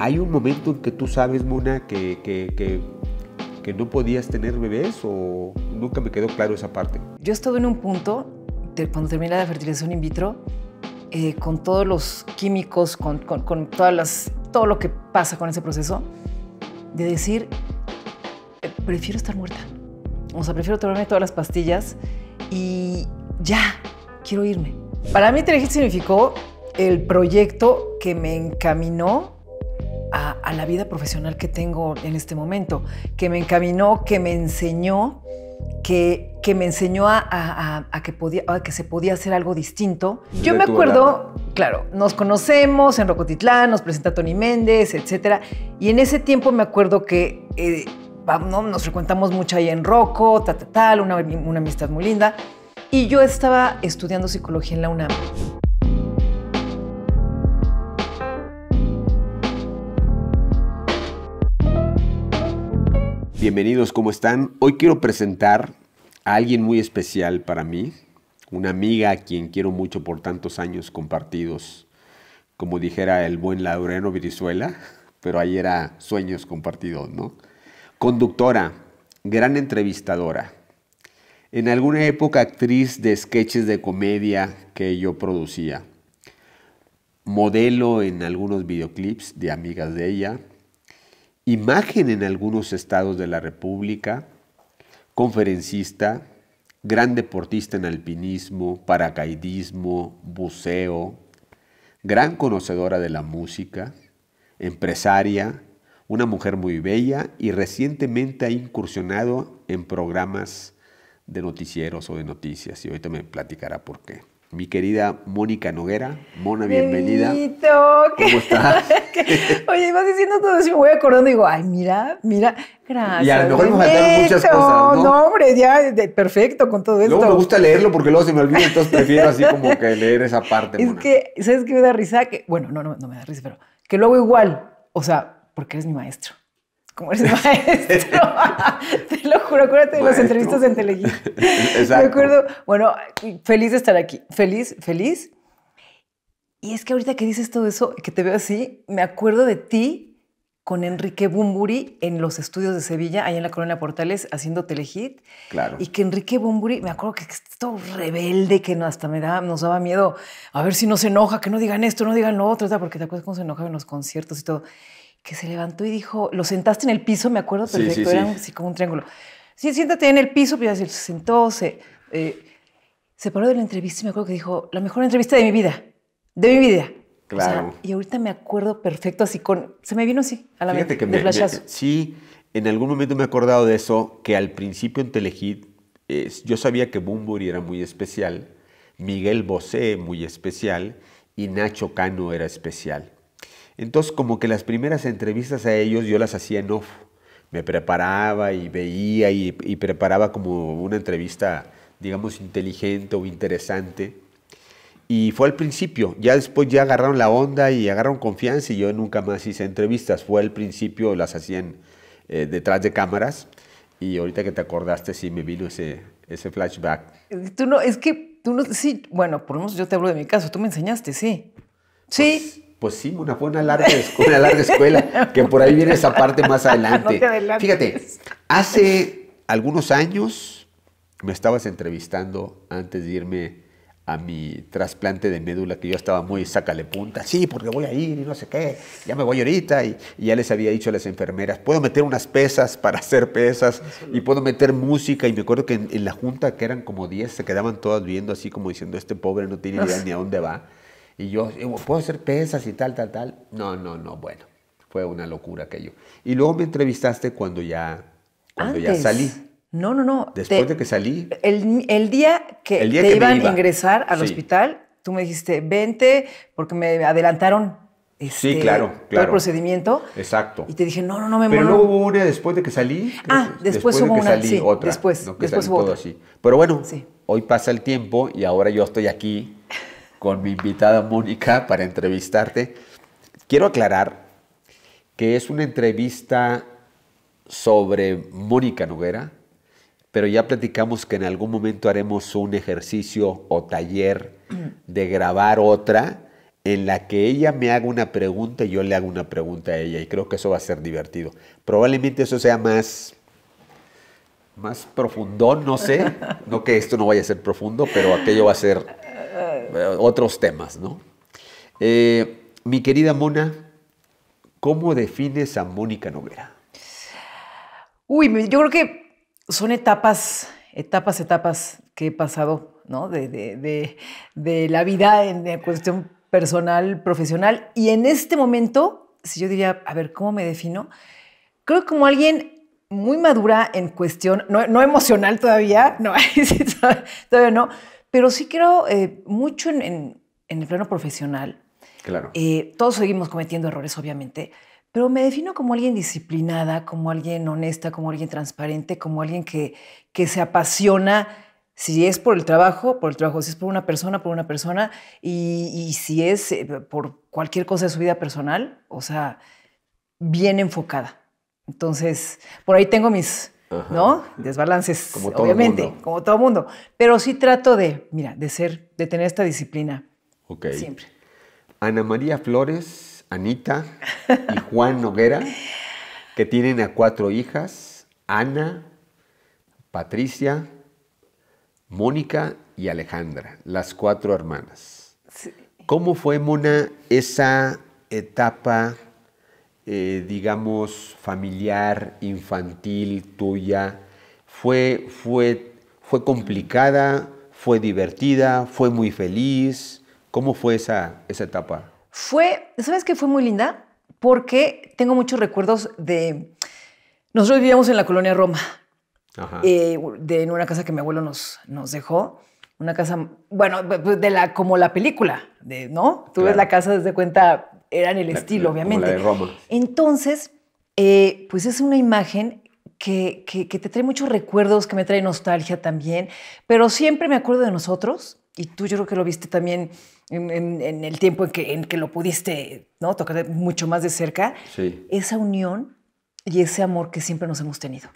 hay un momento en que tú sabes, Mona, que, que, que, no podías tener bebés o nunca me quedó claro esa parte. Yo estuve en un punto, de cuando terminé la fertilización in vitro, eh, con todos los químicos, con, con, todas las, todo lo que pasa con ese proceso, de decir, eh, prefiero estar muerta. O sea, prefiero tomarme todas las pastillas y ya, quiero irme. Para mí, Terejit significó el proyecto que me encaminó a la vida profesional que tengo en este momento, que me encaminó, que me enseñó, que, que me enseñó a, que podía, que se podía hacer algo distinto. Yo me acuerdo, claro, nos conocemos en Rocotitlán, nos presenta Tony Méndez, etcétera, y en ese tiempo me acuerdo que eh, nos frecuentamos mucho ahí en Roco, tal, una, una amistad muy linda, y yo estaba estudiando psicología en la UNAM. Bienvenidos, ¿cómo están? Hoy quiero presentar a alguien muy especial para mí, una amiga a quien quiero mucho por tantos años compartidos, como dijera el buen Laureno Virizuela, pero ahí era sueños compartidos, ¿no? Conductora, gran entrevistadora, en alguna época actriz de sketches de comedia que yo producía, modelo en algunos videoclips de amigas de ella, imagen en algunos estados de la República, conferencista, gran deportista en alpinismo, paracaidismo, buceo, gran conocedora de la música, empresaria, una mujer muy bella y recientemente ha incursionado en programas de noticieros o de noticias y ahorita me platicará por qué mi querida Mónica Noguera. Mona, bienvenida. Bienvenido. ¿Cómo estás? Oye, vas diciendo todo eso y me voy acordando y digo, ay, mira, mira, gracias. Y a lo mejor me faltaron muchas cosas, ¿no? No, hombre, ya, perfecto con todo esto. Luego me gusta leerlo porque luego se me olvida, entonces prefiero así como que leer esa parte, Es que, ¿sabes qué me da risa? Que, bueno, no, no, no me da risa, pero que luego igual, o sea, porque eres mi maestro como eres maestro. te lo juro, acuérdate de las entrevistas en Telehit, Me acuerdo. Bueno, feliz de estar aquí. Feliz, feliz. Y es que ahorita que dices todo eso, que te veo así, me acuerdo de ti con Enrique Bumburi en los estudios de Sevilla, ahí en la Colonia Portales, haciendo telehit. Claro. Y que Enrique Bumburi, me acuerdo que es todo rebelde, que hasta me da, nos daba miedo, a ver si no se enoja, que no digan esto, no digan lo otro, porque te acuerdas cómo se enoja en los conciertos y todo que se levantó y dijo, lo sentaste en el piso, me acuerdo perfecto, era así como un triángulo. Sí, siéntate en el piso, pero pues, se sentó, se, eh, se paró de la entrevista y me acuerdo que dijo, la mejor entrevista de mi vida, de mi vida. Claro. y ahorita me acuerdo perfecto, así con. Se me vino así, a la Fíjate mente. Que me, sí, en algún momento me he acordado de eso, que al principio en Telehit, yo sabía que Bumburi era muy especial, Miguel Bosé muy especial y Nacho Cano era especial. Entonces como que las primeras entrevistas a ellos yo las hacía en off. Me preparaba y veía y, preparaba como una entrevista, digamos, inteligente o interesante. Y fue al principio, ya después ya agarraron la onda y agarraron confianza y yo nunca más hice entrevistas. Fue al principio, las hacían eh, detrás de cámaras y ahorita que te acordaste sí me vino ese, ese flashback. Tú no, es que tú no, sí, bueno, por lo menos yo te hablo de mi caso, tú me enseñaste, sí. sí. Pues, pues sí, una buena larga, una larga escuela, que por ahí viene esa parte más adelante. Fíjate, hace algunos años me estabas entrevistando antes de irme a mi trasplante de médula, que yo estaba muy sácale punta, sí, porque voy a ir y no sé qué, ya me voy ahorita, y, ya les había dicho a las enfermeras, puedo meter unas pesas para hacer pesas, y puedo meter música, y me acuerdo que en, en, la junta, que eran como 10, se quedaban todas viendo así como diciendo, este pobre no tiene idea ni a dónde va, y yo, eh, ¿puedo hacer pesas y tal, tal, tal? No, no, no, bueno, fue una locura aquello. Y luego me entrevistaste cuando ya, salí. No, no, no. Después de que salí. El, día que te iban a ingresar al hospital, tú me dijiste, vente, porque me adelantaron. sí, este, claro, claro. el procedimiento. Exacto. Y te dije, no, no, no me Pero luego hubo una después de que salí. Ah, después, después, de que Salí, Después, después hubo otra. Así. Pero bueno, hoy pasa el tiempo y ahora yo estoy aquí con mi invitada Mónica para entrevistarte. Quiero aclarar que es una entrevista sobre Mónica Noguera, pero ya platicamos que en algún momento haremos un ejercicio o taller de grabar otra en la que ella me haga una pregunta y yo le hago una pregunta a ella y creo que eso va a ser divertido. Probablemente eso sea más más profundo, no sé, no que esto no vaya a ser profundo, pero aquello va a ser eh, otros temas, ¿no? Eh, mi querida Mona, ¿cómo defines a Mónica Noguera? Uy, yo creo que son etapas, etapas, etapas que he pasado, ¿no? De, la vida en cuestión personal, profesional. Y en este momento, si yo diría, a ver, ¿cómo me defino? Creo como alguien muy madura en cuestión, no, no emocional todavía, no, todavía no, pero sí creo eh, mucho en, el plano profesional. Claro. Eh, todos seguimos cometiendo errores, obviamente, pero me defino como alguien disciplinada, como alguien honesta, como alguien transparente, como alguien que, que se apasiona si es por el trabajo, por el trabajo, si es por una persona, por una persona, y, y, si es eh, por cualquier cosa de su vida personal, o sea, bien enfocada. Entonces, por ahí tengo mis, ¿no? Desbalances, como obviamente, como todo mundo. Pero sí trato de, mira, de ser, de tener esta disciplina. Siempre. Ana María Flores, Anita y Juan Noguera, que tienen a cuatro hijas, Ana, Patricia, Mónica y Alejandra, las cuatro hermanas. ¿Cómo fue, Mona, esa etapa eh, digamos, familiar, infantil, tuya, fue, fue, fue complicada, fue divertida, fue muy feliz. ¿Cómo fue esa, esa etapa? Fue, ¿sabes qué fue muy linda? Porque tengo muchos recuerdos de... Nosotros vivíamos en la colonia Roma, eh, de, en una casa que mi abuelo nos, nos dejó una casa, bueno, pues, de la, como la película, de, ¿no? Tú ves la casa desde cuenta eran el estilo, obviamente. la de Entonces, eh, pues es una imagen que, que, te trae muchos recuerdos, que me trae nostalgia también, pero siempre me acuerdo de nosotros, y tú yo creo que lo viste también en, el tiempo en que, en que, lo pudiste ¿no? tocar mucho más de cerca, sí. esa unión y ese amor que siempre nos hemos tenido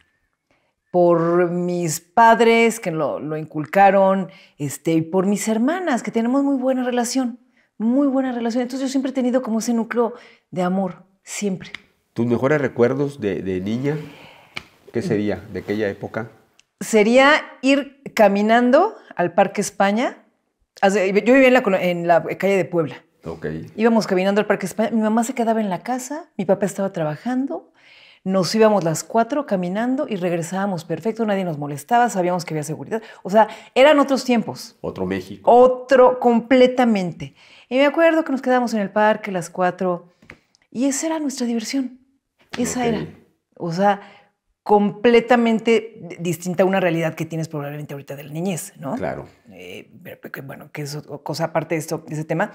por mis padres que lo, lo, inculcaron, este, y por mis hermanas, que tenemos muy buena relación muy buena relación. Entonces yo siempre he tenido como ese núcleo de amor, siempre. ¿Tus mejores recuerdos de, niña? ¿Qué sería de aquella época? Sería ir caminando al Parque España. Yo vivía en la, en la calle de Puebla. Okay. Íbamos caminando al Parque España. Mi mamá se quedaba en la casa, mi papá estaba trabajando. Nos íbamos las cuatro caminando y regresábamos perfecto, nadie nos molestaba, sabíamos que había seguridad. O sea, eran otros tiempos. Otro México. Otro completamente. Y me acuerdo que nos quedamos en el parque las cuatro. y esa era nuestra diversión. Esa era. O sea, completamente distinta a una realidad que tienes probablemente ahorita de la niñez, ¿no? Claro. Eh, bueno, que es cosa aparte de, esto, ese tema.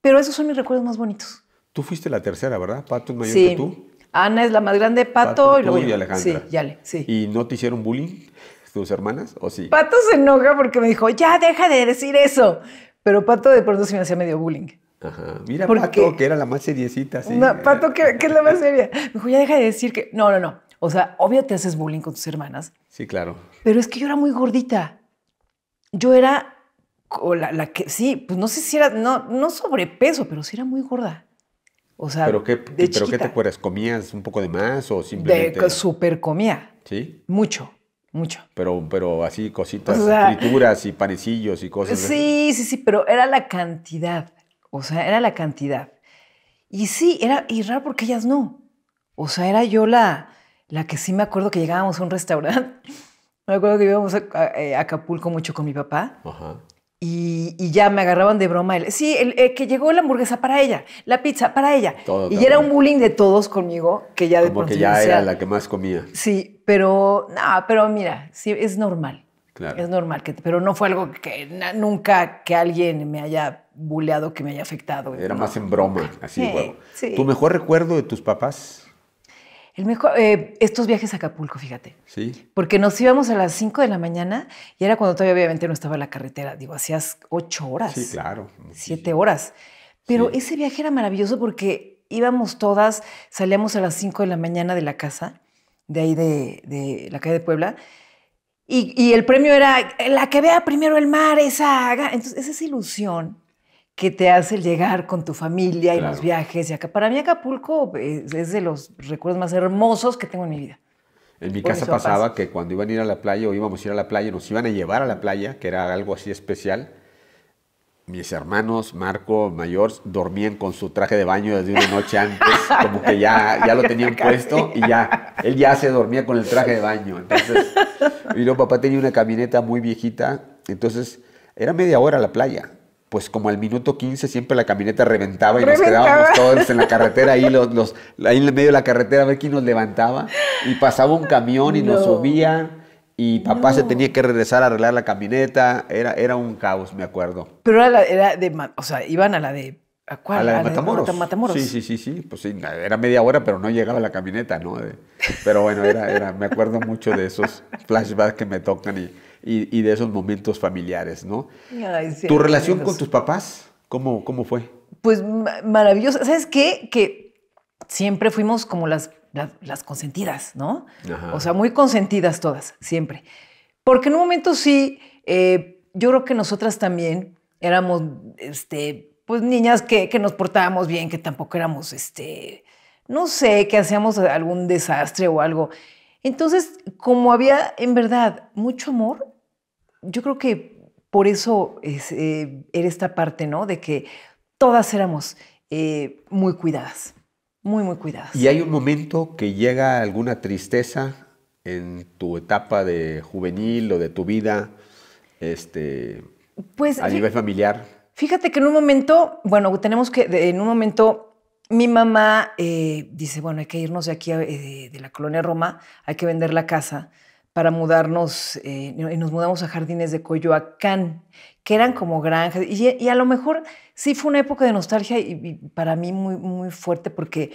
Pero esos son mis recuerdos más bonitos. Tú fuiste la tercera, ¿verdad? Pato es mayor que tú. Ana es la más grande, Pato, y luego Sí, sí. ¿Y no te hicieron bullying tus hermanas o sí? Pato se enoja porque me dijo, ya deja de decir eso. Pero Pato de pronto se me hacía medio bullying. Ajá. Mira, Pato, que era la más seriecita. No, Pato, que, es la más seria. Me dijo, ya deja de decir que. No, no, no. O sea, obvio te haces bullying con tus hermanas. Sí, claro. Pero es que yo era muy gordita. Yo era. la, que. Sí, pues no sé si era. No, no sobrepeso, pero sí era muy gorda. O sea, ¿Pero qué, ¿pero qué te acuerdas? ¿Comías un poco de más o simplemente...? De, super comía. ¿Sí? Mucho. Mucho. Pero, pero así cositas, frituras y panecillos y cosas. Sí, sí, sí, pero era la cantidad. O sea, era la cantidad. Y sí, era y raro porque ellas no. O sea, era yo la, la que sí me acuerdo que llegábamos a un restaurante. Me acuerdo que íbamos eh, a, Acapulco mucho con mi papá. Ajá. Y, ya me agarraban de broma. sí, el, eh, que llegó la hamburguesa para ella, la pizza para ella. y era un bullying de todos conmigo, que ya de Como ya era la que más comía. Sí, pero, no, pero mira, sí, es normal. Es normal, que, pero no fue algo que nunca que alguien me haya buleado, que me haya afectado. Era más en broma, así, de huevo. ¿Tu mejor recuerdo de tus papás? El mejor, eh, estos viajes a Acapulco, fíjate. Sí. Porque nos íbamos a las 5 de la mañana y era cuando todavía obviamente no estaba la carretera. Digo, hacías 8 horas. Sí, claro. 7 horas. Pero ese viaje era maravilloso porque íbamos todas, salíamos a las 5 de la mañana de la casa de ahí de, la calle de Puebla. Y, el premio era la que vea primero el mar, esa. Entonces, es esa ilusión que te hace llegar con tu familia y los viajes. Y acá, para mí, Acapulco es, de los recuerdos más hermosos que tengo en mi vida. En mi casa pasaba que cuando iban a ir a la playa o íbamos a ir a la playa, nos iban a llevar a la playa, que era algo así especial mis hermanos, Marco, mayor, dormían con su traje de baño desde una noche antes, como que ya, ya lo tenían puesto y ya, él ya se dormía con el traje de baño. Entonces, mi papá tenía una camioneta muy viejita, entonces era media hora a la playa. Pues como al minuto 15 siempre la camioneta reventaba y nos quedábamos todos en la carretera, ahí, los, en medio de la carretera a ver quién nos levantaba. Y pasaba un camión y nos subía y papá se tenía que regresar a arreglar la camioneta. Era, era un caos, me acuerdo. Pero era, de, o sea, iban a la de... ¿A cuál? A la de, Matamoros? Sí, sí, sí, sí. Pues sí, era media hora, pero no llegaba la camioneta, ¿no? Pero bueno, era, me acuerdo mucho de esos flashbacks que me tocan y, y, de esos momentos familiares, ¿no? ¿Tu relación con tus papás? ¿Cómo, cómo fue? Pues maravillosa. ¿Sabes qué? Que siempre fuimos como las las, consentidas, ¿no? O sea, muy consentidas todas, siempre. Porque en un momento sí, eh, yo creo que nosotras también éramos, este, pues niñas que, nos portábamos bien, que tampoco éramos, este, no sé, que hacíamos algún desastre o algo. Entonces, como había en verdad mucho amor, yo creo que por eso eh, era esta parte, ¿no? De que todas éramos eh, muy cuidadas muy, muy cuidados. ¿Y hay un momento que llega alguna tristeza en tu etapa de juvenil o de tu vida este, pues, a nivel familiar? Fíjate que en un momento, bueno, tenemos que, en un momento mi mamá eh, dice, bueno, hay que irnos de aquí, eh, de, la colonia Roma, hay que vender la casa para mudarnos, eh, y nos mudamos a Jardines de Coyoacán que eran como granjas. Y, a lo mejor sí fue una época de nostalgia y, para mí muy, muy fuerte porque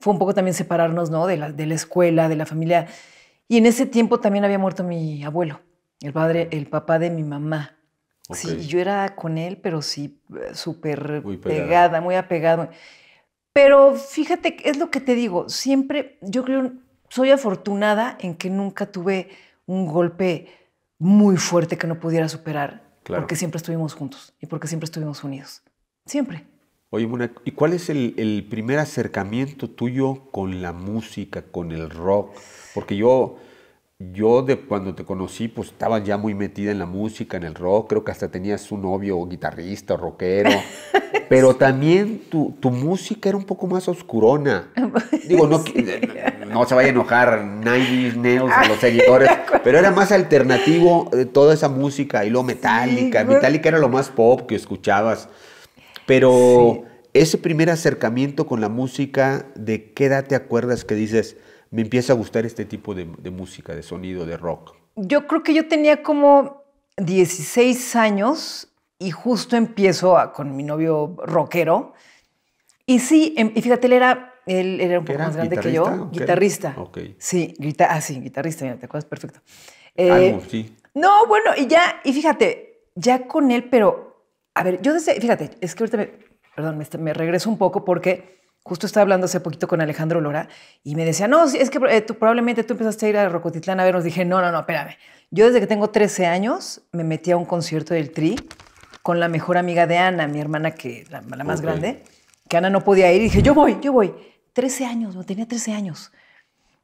fue un poco también separarnos ¿no? de, la, de la escuela, de la familia. Y en ese tiempo también había muerto mi abuelo, el padre, el papá de mi mamá. Sí, yo era con él, pero sí eh, súper pegada, muy apegada. Pero fíjate, es lo que te digo, siempre yo creo, soy afortunada en que nunca tuve un golpe muy fuerte que no pudiera superar porque siempre estuvimos juntos y porque siempre estuvimos unidos. Siempre. Oye, ¿y cuál es el primer acercamiento tuyo con la música, con el rock? Porque yo yo de cuando te conocí, pues estabas ya muy metida en la música, en el rock, creo que hasta tenías un novio guitarrista, rockero, pero también tu, música era un poco más oscurona. Digo, no, no se vaya a enojar Nails los seguidores, pero era más alternativo eh, toda esa música y lo metálica. metálica era lo más pop que escuchabas, pero ese primer acercamiento con la música, ¿de qué edad te acuerdas que dices me empieza a gustar este tipo de, música, de sonido, de rock. Yo creo que yo tenía como 16 años y justo empiezo con mi novio rockero. Y sí, em, y fíjate, él era, él era un poco más grande que yo, guitarrista. Sí, ah, sí, guitarrista, te acuerdas perfecto. Ah, eh, sí. No, bueno, y ya, y fíjate, ya con él, pero, a ver, yo desde, fíjate, es que ahorita, me, perdón, me regreso un poco porque Justo estaba hablando hace poquito con Alejandro Lora y me decía, no, es que eh, probablemente tú empezaste a ir a Rocotitlán a vernos. Dije, no, no, no, espérame. Yo desde que tengo 13 años me metí a un concierto del Tri con la mejor amiga de Ana, mi hermana, que la, más grande, que Ana no podía ir. Y dije, yo voy, yo voy. 13 años, no tenía 13 años.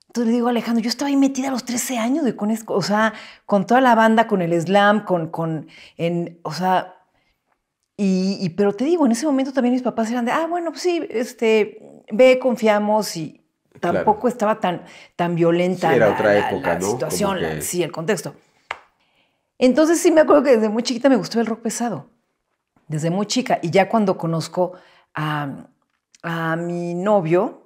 Entonces le digo Alejandro, yo estaba ahí metida a los 13 años y con, o sea, con toda la banda, con el slam, con, con, en, o sea, y, pero te digo, en ese momento también mis papás eran de, ah, bueno, pues sí, este, ve, confiamos y tampoco estaba tan, tan violenta era la, otra época, situación, sí, el contexto. Entonces sí me acuerdo que desde muy chiquita me gustó el rock pesado, desde muy chica. Y ya cuando conozco a, a mi novio,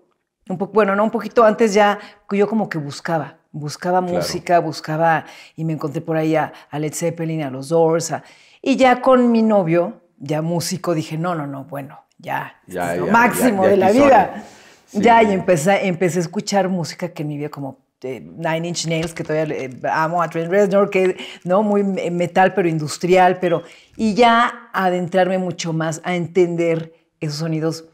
un poco, bueno, no, un poquito antes ya, yo como que buscaba, buscaba música, buscaba, y me encontré por ahí a, Led Zeppelin, a los Doors, y ya con mi novio, ya músico, dije, no, no, no, bueno, ya, ya, es lo máximo de la vida. Ya, y empecé, empecé a escuchar música que en mi vida como eh, Nine Inch Nails, que todavía eh, amo a Trent Reznor, que no muy eh, metal, pero industrial, pero... Y ya adentrarme mucho más a entender esos sonidos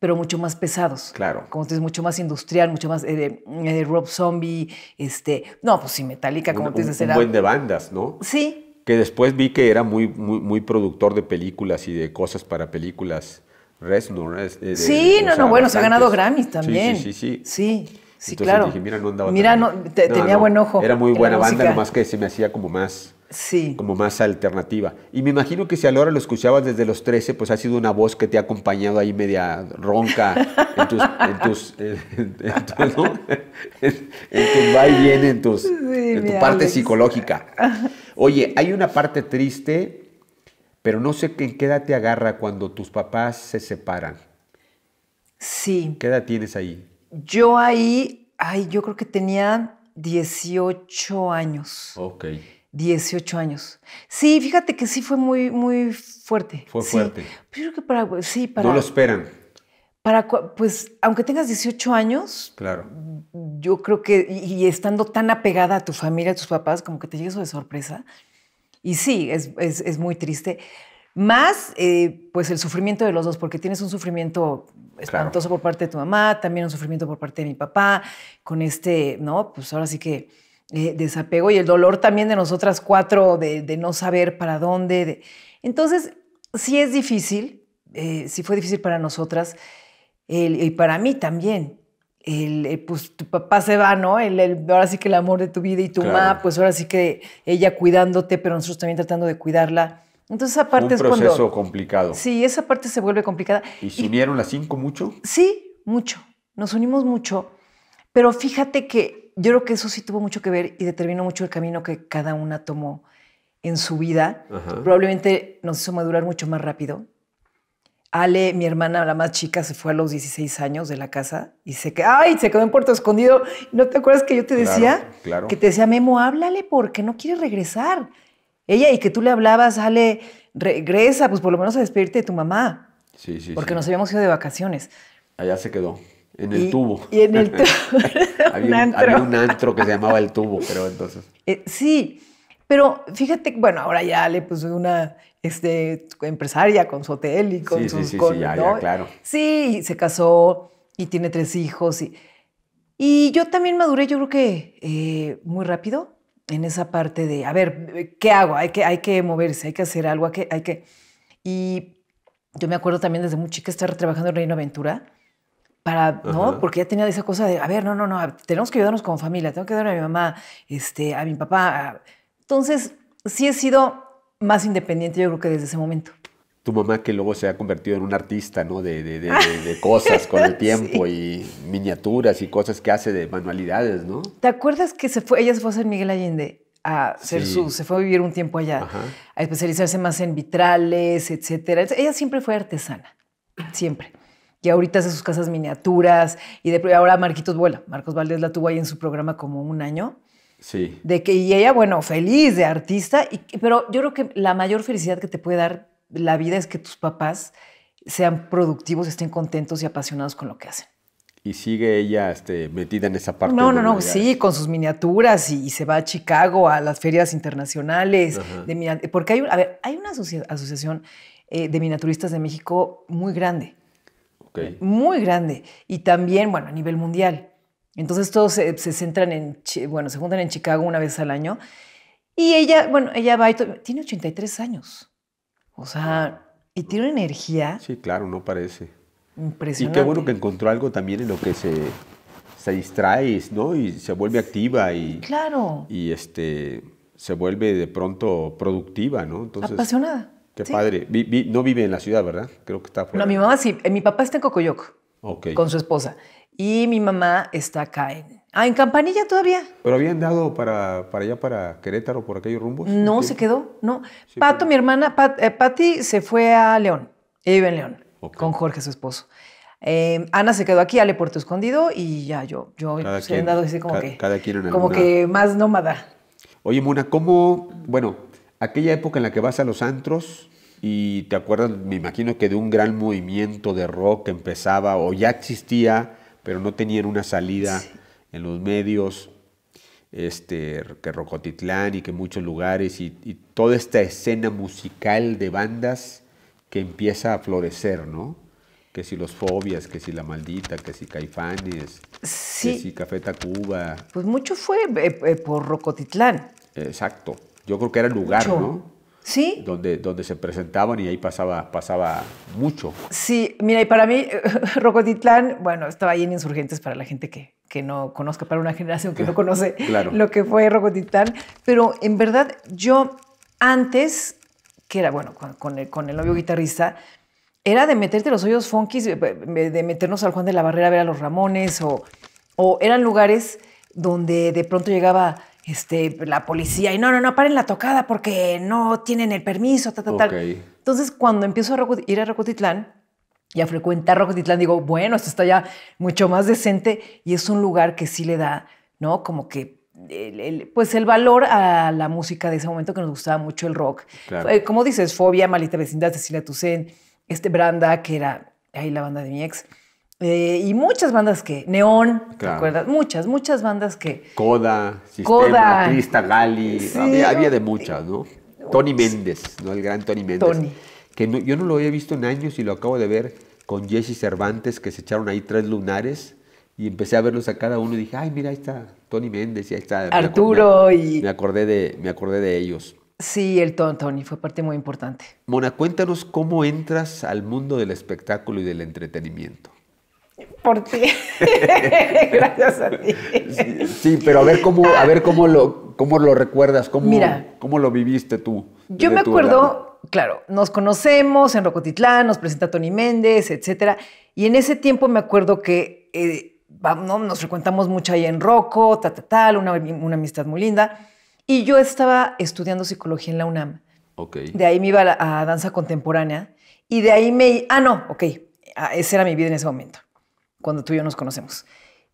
pero mucho más pesados. Claro. Como tú dices, mucho más industrial, mucho más de, Rob Zombie, este, no, pues sí, Metallica, como tú dices, un, buen de bandas, ¿no? Sí, que después vi que era muy, muy, productor de películas y de cosas para películas. Resnor. Eh, sí, no, no, bueno, se ha ganado Grammys también. Sí, sí, sí. Sí, sí, claro. Dije, mira, no andaba Mira, tenía buen ojo. Era muy buena banda, más que se me hacía como más, sí. como más alternativa. Y me imagino que si a Laura lo escuchabas desde los 13, pues ha sido una voz que te ha acompañado ahí media ronca en tus, en tus, en, va y viene, en, tus, en tu parte psicológica. Oye, hay una parte triste, pero no sé en qué edad te agarra cuando tus papás se separan. Sí. ¿Qué edad tienes ahí? Yo ahí, ay, yo creo que tenía 18 años. Ok. 18 años. Sí, fíjate que sí fue muy, muy fuerte. Fue fuerte. Pero creo que para, pues, sí, para... No lo esperan. Para, pues, aunque tengas 18 años, claro yo creo que, y estando tan apegada a tu familia, a tus papás, como que te llega eso de sorpresa. Y sí, es, es, muy triste. Más, eh, pues, el sufrimiento de los dos, porque tienes un sufrimiento espantoso por parte de tu mamá, también un sufrimiento por parte de mi papá, con este, ¿no? Pues ahora sí que eh, desapego y el dolor también de nosotras cuatro, de, no saber para dónde. Entonces, sí es difícil, eh, sí fue difícil para nosotras y para mí también el, eh, pues tu papá se va, ¿no? El, ahora sí que el amor de tu vida y tu mamá, pues ahora sí que ella cuidándote, pero nosotros también tratando de cuidarla. Entonces esa parte es Un proceso complicado. Sí, esa parte se vuelve complicada. ¿Y se unieron las cinco mucho? Sí, mucho. Nos unimos mucho. Pero fíjate que yo creo que eso sí tuvo mucho que ver y determinó mucho el camino que cada una tomó en su vida. Probablemente nos hizo madurar mucho más rápido. Ale, mi hermana, la más chica, se fue a los 16 años de la casa y se quedó, ay, se quedó en Puerto Escondido. ¿No te acuerdas que yo te decía? Claro, Que te decía, Memo, háblale porque no quiere regresar. Ella, y que tú le hablabas, Ale, regresa, pues por lo menos a despedirte de tu mamá. Sí, sí. Porque nos habíamos ido de vacaciones. Allá se quedó. En el tubo. Y en el tubo. había, un, antro. que se llamaba el tubo, creo, entonces. Eh, sí, pero fíjate, bueno, ahora ya Ale, pues una este, empresaria con su hotel y con sus... Sí, sí, sí, claro. Sí, se casó y tiene tres hijos. Y, y yo también maduré, yo creo que eh, muy rápido en esa parte de, a ver, ¿qué hago? Hay que, hay que moverse, hay que hacer algo, hay que, hay que... Y yo me acuerdo también desde muy chica estar trabajando en Reino Aventura para, ¿no? Porque ya tenía esa cosa de, a ver, no, no, no, tenemos que ayudarnos como familia, tengo que ayudar a mi mamá, este, a mi papá. Entonces, sí he sido más independiente, yo creo que desde ese momento. Tu mamá que luego se ha convertido en un artista, ¿no? De, ah. cosas con el tiempo y miniaturas y cosas que hace de manualidades, ¿no? ¿Te acuerdas que se fue, ella se fue a San Miguel Allende a hacer su, se fue a vivir un tiempo allá, a especializarse más en vitrales, etcétera. Ella siempre fue artesana, siempre. Y ahorita hace sus casas miniaturas y de, ahora Marquitos vuela. Marcos Valdés la tuvo ahí en su programa como un año Sí. De que, y ella, bueno, feliz de artista, y, pero yo creo que la mayor felicidad que te puede dar la vida es que tus papás sean productivos, estén contentos y apasionados con lo que hacen. Y sigue ella este, metida en esa parte. No, no, no, sí, con sus miniaturas y, se va a Chicago a las ferias internacionales. porque hay, a ver, hay una asociación eh, de miniaturistas de México muy grande. Muy grande. Y también, bueno, a nivel mundial. Entonces todos se, centran en, bueno, se juntan en Chicago una vez al año. Y ella, bueno, ella va y tiene 83 años. O sea, y tiene una energía. Sí, claro, no parece. Impresionante. Y qué bueno que encontró algo también en lo que se, se distrae, ¿no? Y se vuelve activa y. Claro. Y este, se vuelve de pronto productiva, ¿no? Entonces, Apasionada. Qué padre. no vive en la ciudad, ¿verdad? Creo que está fuera. No, mi mamá sí. Eh, mi papá está en Cocoyoc. Ok. Con su esposa y mi mamá está acá en, ah, en Campanilla todavía. ¿Pero habían dado para, para allá, para Querétaro, por aquellos rumbos? No, se quedó, no. Pato, mi hermana, Patti, eh, se fue a León, ella vive en León, con Jorge, su esposo. Eh, Ana se quedó aquí, Ale Puerto Escondido y ya yo, yo pues, he así como, que, quien como que más nómada. Oye, Mona, ¿cómo, bueno, aquella época en la que vas a los antros y te acuerdas, me imagino que de un gran movimiento de rock que empezaba o ya existía pero no tenían una salida en los medios, este, que Rocotitlán y que muchos lugares, y, toda esta escena musical de bandas que empieza a florecer, ¿no? Que si los fobias, que si la maldita, que si caifanes, que si Café Tacuba. Pues mucho fue eh, eh, por Rocotitlán. Exacto. Yo creo que era el lugar, ¿no? ¿Sí? Donde, donde se presentaban y ahí pasaba, pasaba mucho. Sí, mira, y para mí, Rocotitlán, bueno, estaba ahí en Insurgentes para la gente que, que no conozca, para una generación que no conoce lo que fue Rocotitlán, pero en verdad yo antes, que era, bueno, con, el, novio guitarrista, era de meterte los hoyos funky, de meternos al Juan de la Barrera a ver a los Ramones, o, o eran lugares donde de pronto llegaba este, la policía y no, no, no, paren la tocada porque no tienen el permiso, tal, tal, tal. Entonces, cuando empiezo a ir a Rocotitlán y a frecuentar Rocotitlán, digo, bueno, esto está ya mucho más decente y es un lugar que sí le da, ¿no? Como que pues el valor a la música de ese momento que nos gustaba mucho el rock. ¿Cómo eh, como dices, Fobia, Malita Vecindad, Cecilia Tucen este Branda, que era ahí la banda de mi ex. Eh, y muchas bandas que, Neón, acuerdas? Muchas, muchas bandas que... Coda, Sistema, Coda. Gali, había, de muchas, ¿no? Eh, Tony Méndez, ¿no? El gran Tony Méndez. Que yo no lo había visto en años y lo acabo de ver con Jesse Cervantes, que se echaron ahí tres lunares y empecé a verlos a cada uno y dije, ay, mira, ahí está Tony Méndez y ahí está... Arturo me acordé, y... Me acordé, de, me acordé de ellos. Sí, el Tony fue parte muy importante. Mona, cuéntanos cómo entras al mundo del espectáculo y del entretenimiento por ti. Gracias a ti. Sí, pero a ver cómo, a ver cómo lo, cómo lo recuerdas, cómo, cómo lo viviste tú. Yo me acuerdo, claro, nos conocemos en Rocotitlán, nos presenta Tony Méndez, etcétera. Y en ese tiempo me acuerdo que eh, nos frecuentamos mucho ahí en Roco, ta, tal, una, amistad muy linda. Y yo estaba estudiando psicología en la UNAM. De ahí me iba a, danza contemporánea. Y de ahí me... Ah, no, ok. Ah, esa era mi vida en ese momento cuando tú y yo nos conocemos.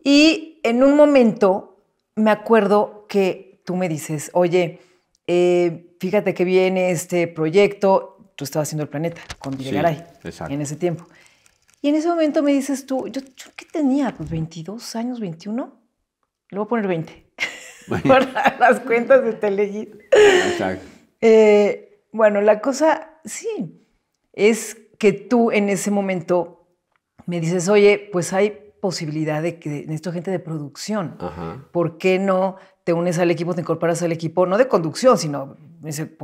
Y en un momento me acuerdo que tú me dices, oye, eh, fíjate que viene este proyecto, tú estabas haciendo el planeta con Videgaray en ese tiempo. Y en ese momento me dices tú, yo, ¿qué tenía? 22 pues, años, 21. Le voy a poner 20. Por las cuentas de Telegit. Eh, bueno, la cosa, sí, es que tú en ese momento me dices, oye, pues hay posibilidad de que necesito gente de producción. ¿Por qué no te unes al equipo, te incorporas al equipo, no de conducción, sino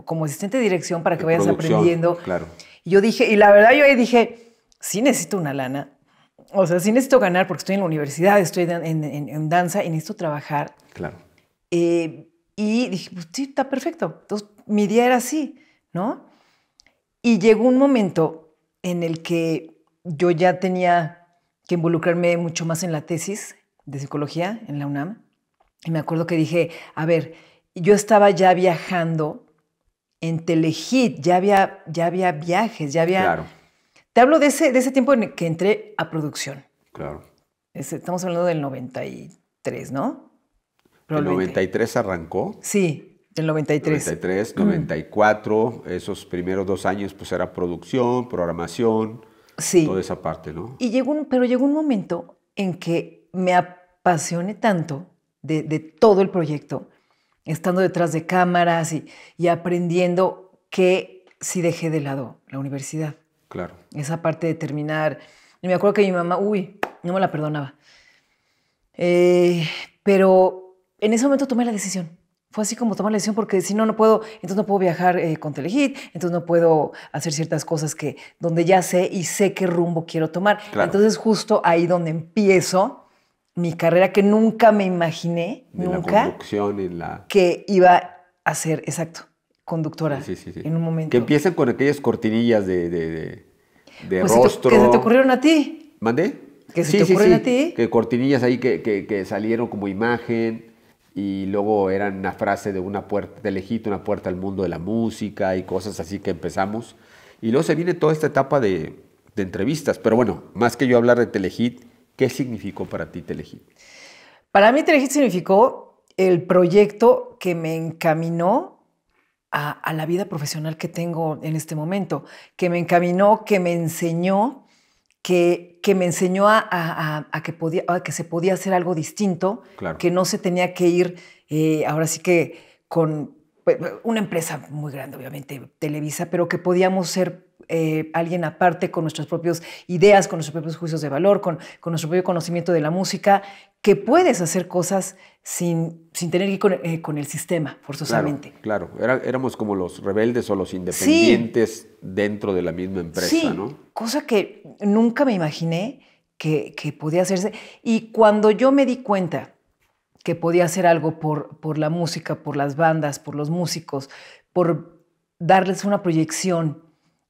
como asistente de dirección para que vayas aprendiendo? Claro. Y yo dije, y la verdad yo ahí dije, sí necesito una lana. O sea, sí necesito ganar porque estoy en la universidad, estoy en, danza y necesito trabajar. Claro. Eh, y dije, pues sí, está perfecto. Entonces, mi día era así, ¿no? Y llegó un momento en el que yo ya tenía que involucrarme mucho más en la tesis de psicología en la UNAM. Y me acuerdo que dije, a ver, yo estaba ya viajando en Telehit, ya había, ya había viajes, ya había... Claro. Te hablo de ese, de ese tiempo en el que entré a producción. Claro. Estamos hablando del 93, ¿no? ¿El 93 arrancó? Sí, el 93. 93, 94, esos primeros dos años pues era producción, programación, sí. toda esa parte, ¿no? Y llegó un, pero llegó un momento en que me apasioné tanto de, todo el proyecto, estando detrás de cámaras y, aprendiendo que sí dejé de lado la universidad. Claro. Esa parte de terminar. Y me acuerdo que mi mamá, uy, no me la perdonaba. Eh, pero en ese momento tomé la decisión fue así como tomar la decisión porque si no, no puedo, entonces no puedo viajar eh, con Telehit, entonces no puedo hacer ciertas cosas que donde ya sé y sé qué rumbo quiero tomar. Entonces justo ahí donde empiezo mi carrera que nunca me imaginé, nunca, la conducción la... que iba a ser, exacto, conductora en un momento. Que empiecen con aquellas cortinillas de, de, pues, rostro. que se te ocurrieron a ti. ¿Mandé? Que se te ocurrieron a ti. Que cortinillas ahí que salieron como imagen y luego era una frase de una puerta, de una puerta al mundo de la música y cosas así que empezamos. Y luego se viene toda esta etapa de, entrevistas. Pero bueno, más que yo hablar de Telehit, ¿qué significó para ti Telehit? Para mí Telehit significó el proyecto que me encaminó a la vida profesional que tengo en este momento, que me encaminó, que me enseñó que, me enseñó a, que podía, que se podía hacer algo distinto, claro. que no se tenía que ir, eh, ahora sí que con pues, una empresa muy grande, obviamente, Televisa, pero que podíamos ser eh, alguien aparte con nuestras propias ideas, con nuestros propios juicios de valor, con, con, nuestro propio conocimiento de la música que puedes hacer cosas sin, sin tener que ir con, eh, el sistema, forzosamente. Claro, éramos como los rebeldes o los independientes dentro de la misma empresa, sí, Cosa que nunca me imaginé que, podía hacerse. Y cuando yo me di cuenta que podía hacer algo por, por la música, por las bandas, por los músicos, por darles una proyección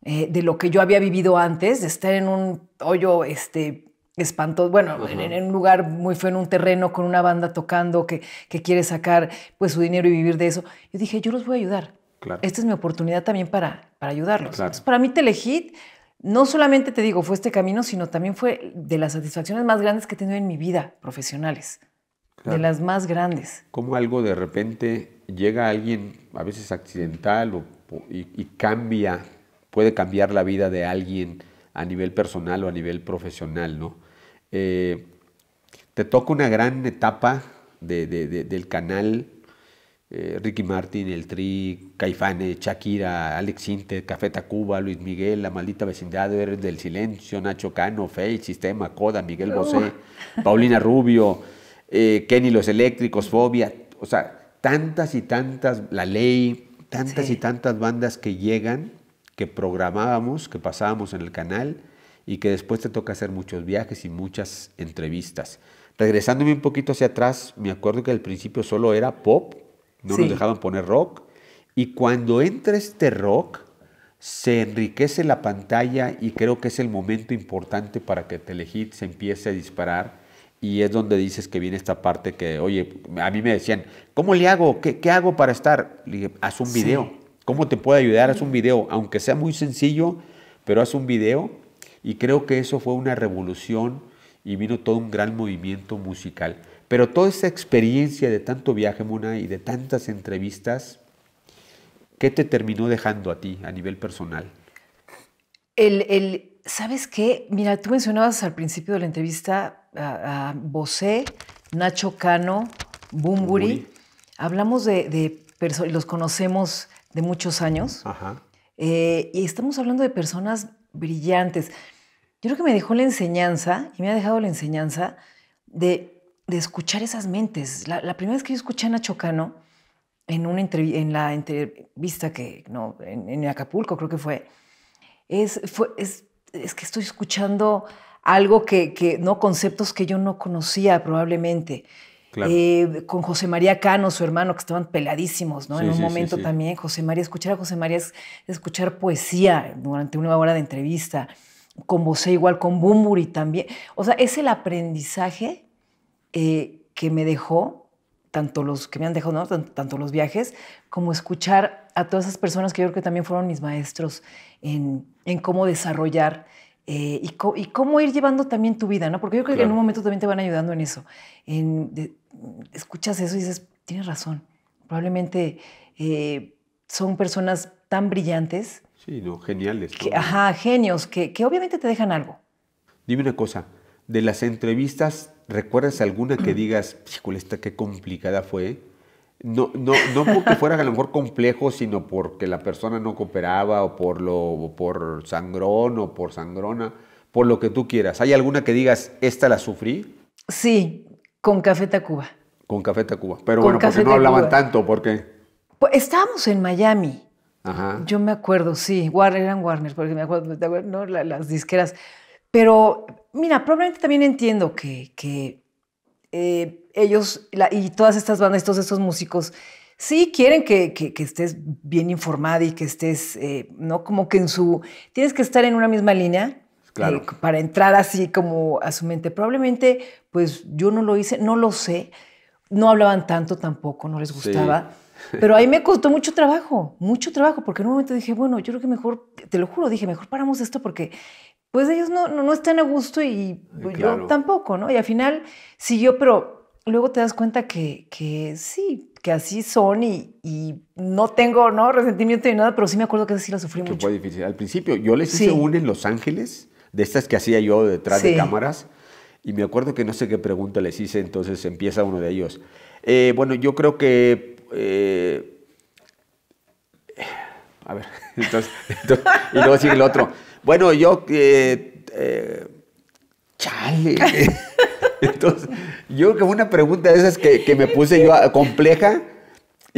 eh, de lo que yo había vivido antes, de estar en un hoyo este, Espantó, bueno, en, un lugar muy feo, en un terreno, con una banda tocando que, quiere sacar pues su dinero y vivir de eso. Yo dije, yo los voy a ayudar. Claro. Esta es mi oportunidad también para, ayudarlos. para mí Telehit, no solamente te digo, fue este camino, sino también fue de las satisfacciones más grandes que he tenido en mi vida, profesionales. De las más grandes. Como algo de repente llega a alguien, a veces accidental, y, y cambia, puede cambiar la vida de alguien a nivel personal o a nivel profesional, ¿no? Eh, te toca una gran etapa del canal. Eh, Ricky Martin, El Tri, Caifane, Shakira, Alex Sinte, Café Tacuba, Luis Miguel, La Maldita Vecindad, del Silencio, Nacho Cano, Fey, Sistema, Coda, Miguel Bosé, Paulina Rubio, eh, Kenny Los Eléctricos, Fobia. O sea, tantas y tantas, La Ley, tantas y tantas bandas que llegan, que programábamos, que pasábamos en el canal y que después te toca hacer muchos viajes y muchas entrevistas. Regresándome un poquito hacia atrás, me acuerdo que al principio solo era pop, no nos dejaban poner rock, y cuando entra este rock, se enriquece la pantalla y creo que es el momento importante para que Telehit se empiece a disparar y es donde dices que viene esta parte que, oye, a mí me decían, ¿cómo le hago? ¿Qué, hago para estar? Le dije, haz un video. ¿Cómo te puede ayudar? Haz un video, aunque sea muy sencillo, pero haz un video y creo que eso fue una revolución y vino todo un gran movimiento musical. Pero toda esa experiencia de tanto viaje, Mona, y de tantas entrevistas, ¿qué te terminó dejando a ti a nivel personal? El, ¿Sabes qué? Mira, tú mencionabas al principio de la entrevista a, Bosé, Nacho Cano, Bumburi. Hablamos de, de personas, los conocemos de muchos años. Ajá. Eh, y estamos hablando de personas brillantes yo creo que me dejó la enseñanza, y me ha dejado la enseñanza de, de escuchar esas mentes. La, primera vez que yo escuché a Nacho Cano, en, una en la entrevista que, no, en, Acapulco creo que fue, es, fue, es, es que estoy escuchando algo que, que, no, conceptos que yo no conocía probablemente. Eh, con José María Cano, su hermano, que estaban peladísimos, ¿no? en un momento también, José María, escuchar a José María es escuchar poesía durante una hora de entrevista como sé igual con Bumburi también. O sea, es el aprendizaje eh, que me dejó, tanto los que me han dejado, tanto, los viajes, como escuchar a todas esas personas que yo creo que también fueron mis maestros en, cómo desarrollar eh, y, cómo ir llevando también tu vida, ¿no? Porque yo creo que en un momento también te van ayudando en eso. escuchas eso y dices, tienes razón, probablemente eh, son personas tan brillantes Sí, no, geniales. ajá, genios, que, obviamente te dejan algo. Dime una cosa, de las entrevistas, ¿recuerdas alguna que digas, chico, esta qué complicada fue? No, no, no porque fuera a lo mejor complejo, sino porque la persona no cooperaba o por, lo, por sangrón o por sangrona, por lo que tú quieras. ¿Hay alguna que digas, esta la sufrí? Sí, con Café Tacuba. Con Café Tacuba. Pero bueno, porque no hablaban tanto, porque... Pues estábamos en Miami yo me acuerdo, sí, Warner, eran Warner, porque me acuerdo, no, las disqueras. Pero mira, probablemente también entiendo que, eh, ellos y todas estas bandas, todos estos músicos, sí quieren que, estés bien informada y que estés, eh, ¿no? Como que en su... Tienes que estar en una misma línea. Eh, para entrar así como a su mente. Probablemente, pues yo no lo hice, no lo sé. No hablaban tanto tampoco, no les gustaba. Pero ahí me costó mucho trabajo, mucho trabajo, porque en un momento dije, bueno, yo creo que mejor, te lo juro, dije, mejor paramos esto porque pues ellos no, no, están a gusto y pues, yo tampoco, ¿no? Y al final siguió, pero luego te das cuenta que, que sí, que así son y, no tengo ¿no? resentimiento ni nada, pero sí me acuerdo que así la sufrí mucho. Fue difícil. Al principio yo les hice un en Los Ángeles, de estas que hacía yo detrás de cámaras, y me acuerdo que no sé qué pregunta les hice, entonces empieza uno de ellos. Eh, bueno, yo creo que eh, a ver, entonces, y luego sigue el otro. Bueno, yo, eh, eh chale. Entonces, yo creo que una pregunta de esas que, que me puse yo compleja,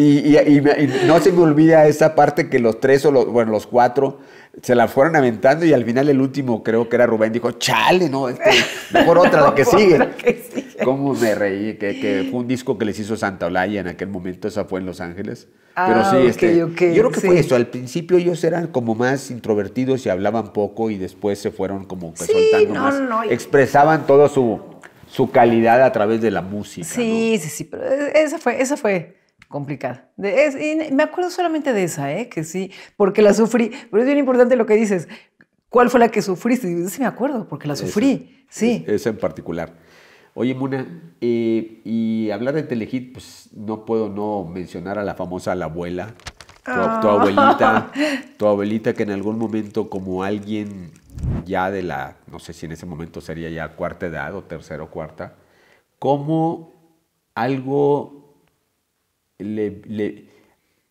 y, no se me olvida esa parte que los tres o los, bueno, los cuatro se la fueron aventando y al final el último creo que era Rubén dijo, chale, no, este, mejor otra, la que sigue. ¿Cómo me reí? Que, fue un disco que les hizo Santa Olaya en aquel momento, esa fue en Los Ángeles. Pero sí, ah, este, yo creo que fue eso. Al principio ellos eran como más introvertidos y hablaban poco y después se fueron como soltando más. Expresaban toda su, su calidad a través de la música. Sí, sí, sí, pero fue, esa fue complicada. y me acuerdo solamente de esa, ¿eh? que sí, porque la sufrí. Pero es bien importante lo que dices. ¿Cuál fue la que sufriste? Sí, me acuerdo, porque la sufrí. sí. Esa en particular. Oye, Muna, eh, y hablar de Telehit, pues no puedo no mencionar a la famosa la abuela, tu, abuelita, ah. tu abuelita que en algún momento como alguien ya de la, no sé si en ese momento sería ya cuarta edad o tercera o cuarta, como algo le,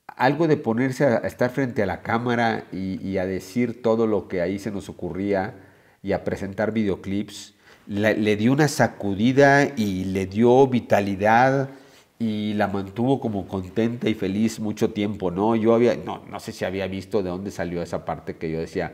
algo de ponerse a, estar frente a la cámara y, a decir todo lo que ahí se nos ocurría y a presentar videoclips, le dio una sacudida y le dio vitalidad y la mantuvo como contenta y feliz mucho tiempo, ¿no? Yo no, sé si había visto de dónde salió esa parte que yo decía,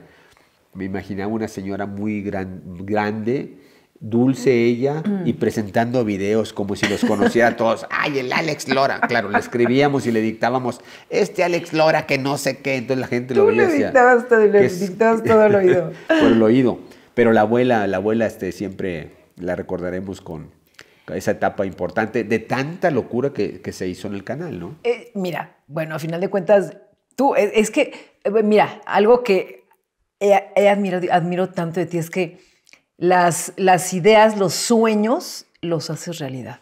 me imaginaba una señora muy gran, grande dulce ella y mm. presentando videos como si los conociera a todos. ¡Ay, el Alex Lora! Claro, le escribíamos y le dictábamos, este Alex Lora que no sé qué. Entonces la gente lo veía. le dictabas todo, le el oído. por el oído. Pero la abuela, la abuela este, siempre la recordaremos con esa etapa importante de tanta locura que, se hizo en el canal, ¿no? Eh, mira, bueno, a final de cuentas, tú, es, que, eh, mira, algo que admiro tanto de ti es que las, ideas, los sueños, los haces realidad.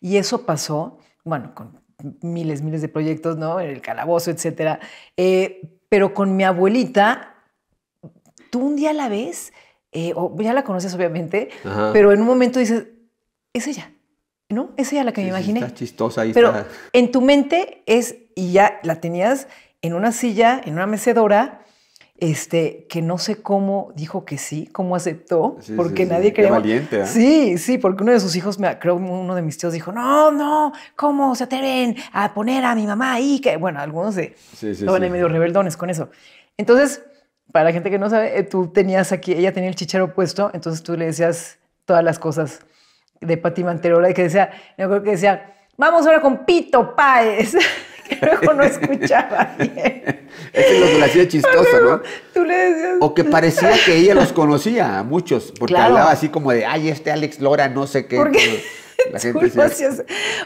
Y eso pasó, bueno, con miles, miles de proyectos, ¿no? El calabozo, etcétera. Eh, pero con mi abuelita, tú un día la ves, eh, o ya la conoces obviamente, pero en un momento dices, es ella, ¿no? Es ella la que me imaginé. Está chistosa Pero en tu mente es, y ya la tenías en una silla, en una mecedora, este, que no sé cómo dijo que sí, cómo aceptó, porque nadie creía. valiente, ¿eh? Sí, sí, porque uno de sus hijos, me, creo uno de mis tíos dijo, no, no, ¿cómo se atreven a poner a mi mamá ahí? Que, bueno, algunos se medio rebeldones con eso. Entonces, para la gente que no sabe, eh, tú tenías aquí, ella tenía el chichero puesto, entonces tú le decías todas las cosas de Pati Manterola, que decía, yo creo que decía, vamos ahora con Pito Páez. luego no escuchaba bien. Eso es lo que le hacía chistoso, ¿no? Tú le decías... O que parecía que ella los conocía a muchos, porque hablaba así como de, ay, este Alex Lora, no sé qué. Porque... La gente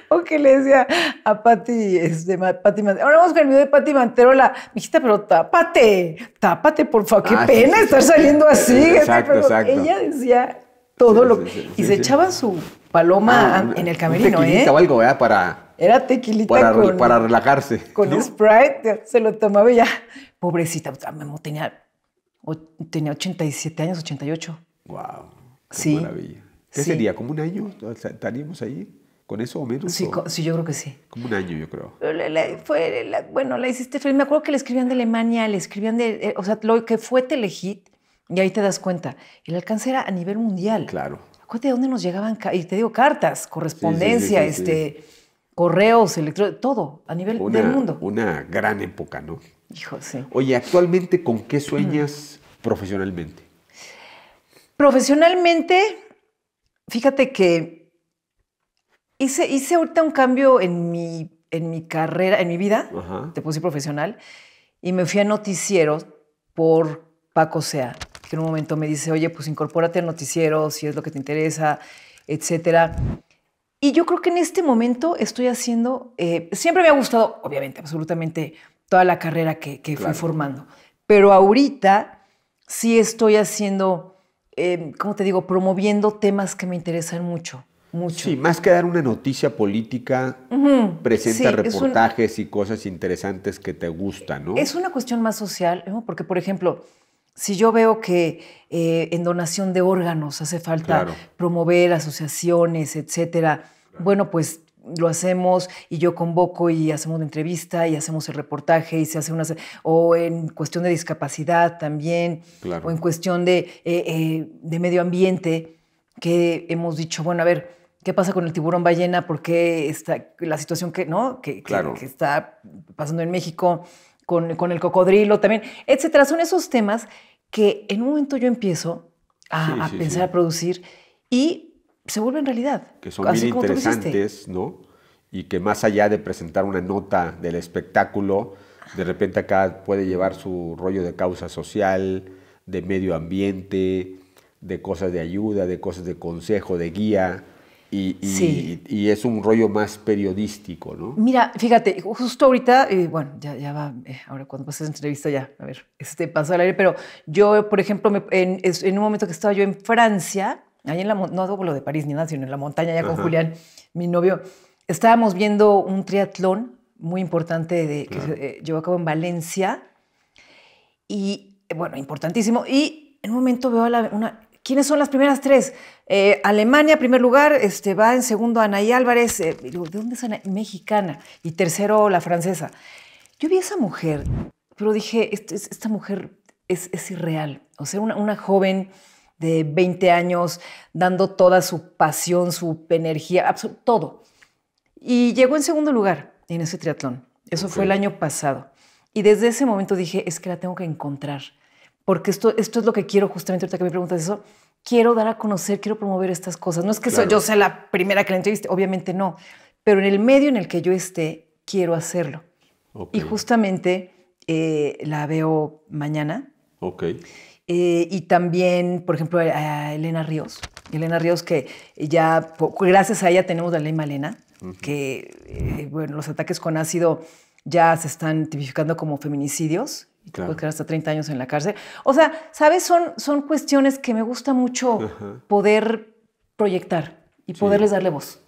o que le decía a Pati, este, Pati Mantero, ahora vamos con el video de Pati Mantero, la mijita, pero tápate, tápate, por favor, qué ah, pena estar saliendo así. Exacto, exacto. Ella decía todo lo que... y se echaba su paloma ah, en el camerino, un ¿eh? algo, ¿eh? Para... Era tequilita para, con, relajarse. Con Sprite, se lo tomaba ya. Pobrecita, tenía, tenía 87 años, 88. Wow. sí. maravilla. ¿Qué sería? ¿Como un año? ¿Estaríamos ahí? ¿Con eso o menos? Sí, yo creo que sí. Como un año, yo creo. bueno, la hiciste feliz. Me acuerdo que le escribían de Alemania, le escribían de... Eh, o sea, lo que fue Telehit y ahí te das cuenta. El alcance era a nivel mundial. Claro. Acuérdate de dónde nos llegaban, y te digo, cartas, correspondencia, este, correos, todo a nivel del mundo. Una gran época, ¿no? Hijo, sí. Oye, actualmente, ¿con qué sueñas profesionalmente? Profesionalmente, fíjate que hice, hice ahorita un cambio en mi, en mi carrera, en mi vida, te puse profesional, y me fui a noticiero por Paco Sea que en un momento me dice, oye, pues incorpórate al noticiero si es lo que te interesa, etcétera. Y yo creo que en este momento estoy haciendo, eh, siempre me ha gustado, obviamente, absolutamente toda la carrera que, fui formando, pero ahorita sí estoy haciendo, como em, ¿cómo te digo?, promoviendo temas que me interesan mucho. Mucho. Sí, más que dar una noticia política, presenta reportajes y cosas interesantes que te gustan, ¿no? Es una cuestión más social, porque, por ejemplo, si yo veo que eh, en donación de órganos hace falta promover asociaciones, etcétera, bueno, pues lo hacemos y yo convoco y hacemos una entrevista y hacemos el reportaje y se hace una... O en cuestión de discapacidad también, o en cuestión eh, eh, de, medio ambiente, que hemos dicho, bueno, a ver, ¿qué pasa con el tiburón ballena? ¿Por qué está la situación que, ¿no? que está pasando en México? con, el cocodrilo también, etcétera. Son esos temas que en un momento yo empiezo a, pensar, a producir y se vuelven realidad. Que son bien interesantes, ¿no? Y que más allá de presentar una nota del espectáculo, de repente acá puede llevar su rollo de causa social, de medio ambiente, de cosas de ayuda, de cosas de consejo, de guía. Y, y, es un rollo más periodístico, ¿no? Mira, fíjate, justo ahorita, eh, bueno, ya, ya va, eh, ahora cuando pases la entrevista ya, a ver, este pasó al aire, pero yo, por ejemplo, en, en, un momento que estaba yo en Francia, en la, no hago lo de París ni nada, sino en la montaña, ya con Julián, mi novio, estábamos viendo un triatlón muy importante de, que se eh, llevó a cabo en Valencia, y eh, bueno, importantísimo, y en un momento veo a la, una, ¿quiénes son las primeras tres? Eh, Alemania, primer lugar, este, va en segundo Anaí Álvarez, eh, ¿de dónde es Anaí? Mexicana, y tercero la francesa. Yo vi a esa mujer, pero dije, este, esta, mujer es, es, irreal, o sea, una, joven de 20 años, dando toda su pasión, su energía, todo. Y llegó en segundo lugar en ese triatlón. Eso fue el año pasado. Y desde ese momento dije, es que la tengo que encontrar, porque esto, esto es lo que quiero justamente ahorita que me preguntas eso, quiero dar a conocer, quiero promover estas cosas. No es que yo sea la primera que la entreviste, obviamente no, pero en el medio en el que yo esté, quiero hacerlo. Y justamente eh, la veo mañana. Ok. Eh, y también, por ejemplo, a Elena Ríos. Elena Ríos, que ya, gracias a ella tenemos la ley Malena, que, eh, los ataques con ácido ya se están tipificando como feminicidios y te quedar hasta 30 años en la cárcel. O sea, ¿sabes? Son, son cuestiones que me gusta mucho poder proyectar y poderles darle voz.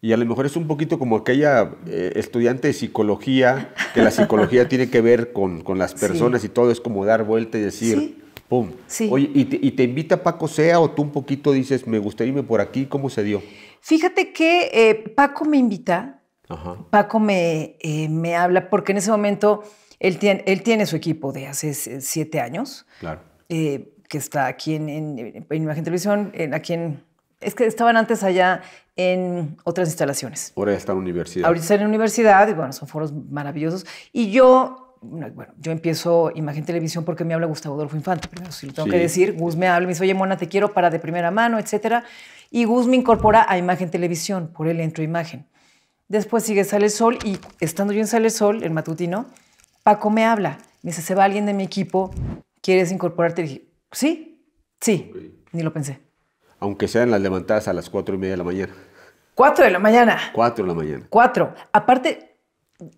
Y a lo mejor es un poquito como aquella eh, estudiante de psicología, que la psicología tiene que ver con, con las personas y todo, es como dar vuelta y decir, ¿Sí? ¡pum! Oye, y te, y te, invita Paco Sea o tú un poquito dices, me gustaría irme por aquí, ¿cómo se dio? Fíjate que eh, Paco me invita, Paco me, eh, me habla, porque en ese momento él tiene, él tiene su equipo de hace eh, siete años, claro. Eh, que está aquí en, Imagen Televisión, en, aquí Es que estaban antes allá en otras instalaciones. Ahora está en la universidad. Ahorita está en la universidad y bueno, son foros maravillosos. Y yo bueno, yo empiezo Imagen Televisión porque me habla Gustavo Adolfo Infante, primero si lo tengo que decir. Gus me habla me dice, oye, Mona, te quiero para de primera mano, etcétera. Y Gus me incorpora a Imagen Televisión, por él entro Imagen. Después sigue Sale Sol y estando yo en Sale Sol, el matutino, Paco me habla, me dice, se va alguien de mi equipo, ¿quieres incorporarte? Y dije, sí, sí, ni lo pensé. Aunque sean las levantadas a las cuatro y media de la mañana. Cuatro de la mañana. Cuatro de la mañana. Cuatro. Aparte,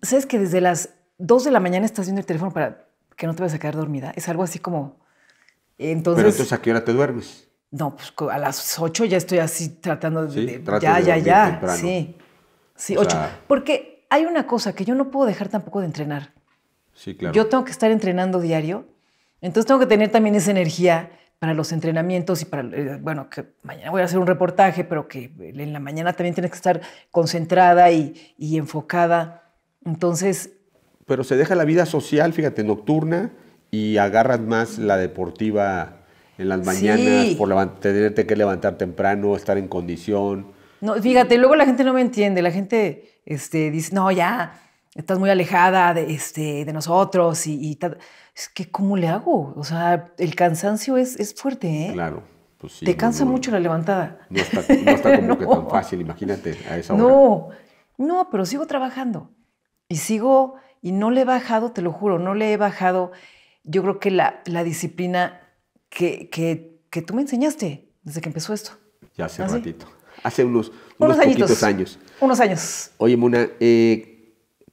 ¿sabes que desde las dos de la mañana estás viendo el teléfono para que no te vayas a quedar dormida? Es algo así como... Entonces, Pero entonces, ¿a qué hora te duermes? No, pues a las ocho ya estoy así tratando de. ya, ya, ya. Sí. Sí, Porque hay una cosa que yo no puedo dejar tampoco de entrenar. Yo tengo que estar entrenando diario, entonces tengo que tener también esa energía para los entrenamientos y para, eh, bueno, que mañana voy a hacer un reportaje, pero que en la mañana también tienes que estar concentrada y, y enfocada. Entonces... Pero se deja la vida social, fíjate, nocturna y agarras más la deportiva en las mañanas por tenerte que levantar temprano, estar en condición. No, fíjate, luego la gente no me entiende, la gente este, dice, no, ya, estás muy alejada de, este, de nosotros y, tal. Es que, ¿cómo le hago? O sea, el cansancio es, es fuerte, ¿eh? Claro. Pues sí, Te cansa mucho la levantada. No está, no está como que tan fácil, imagínate, a esa hora. No, no, pero sigo trabajando. Y sigo, y no le he bajado, te lo juro, no le he bajado. Yo creo que la, la disciplina que, que, que, tú me enseñaste desde que empezó esto. Ya hace ¿Ah, ratito. Hace unos, unos, años. Unos años. Oye, Muna, eh,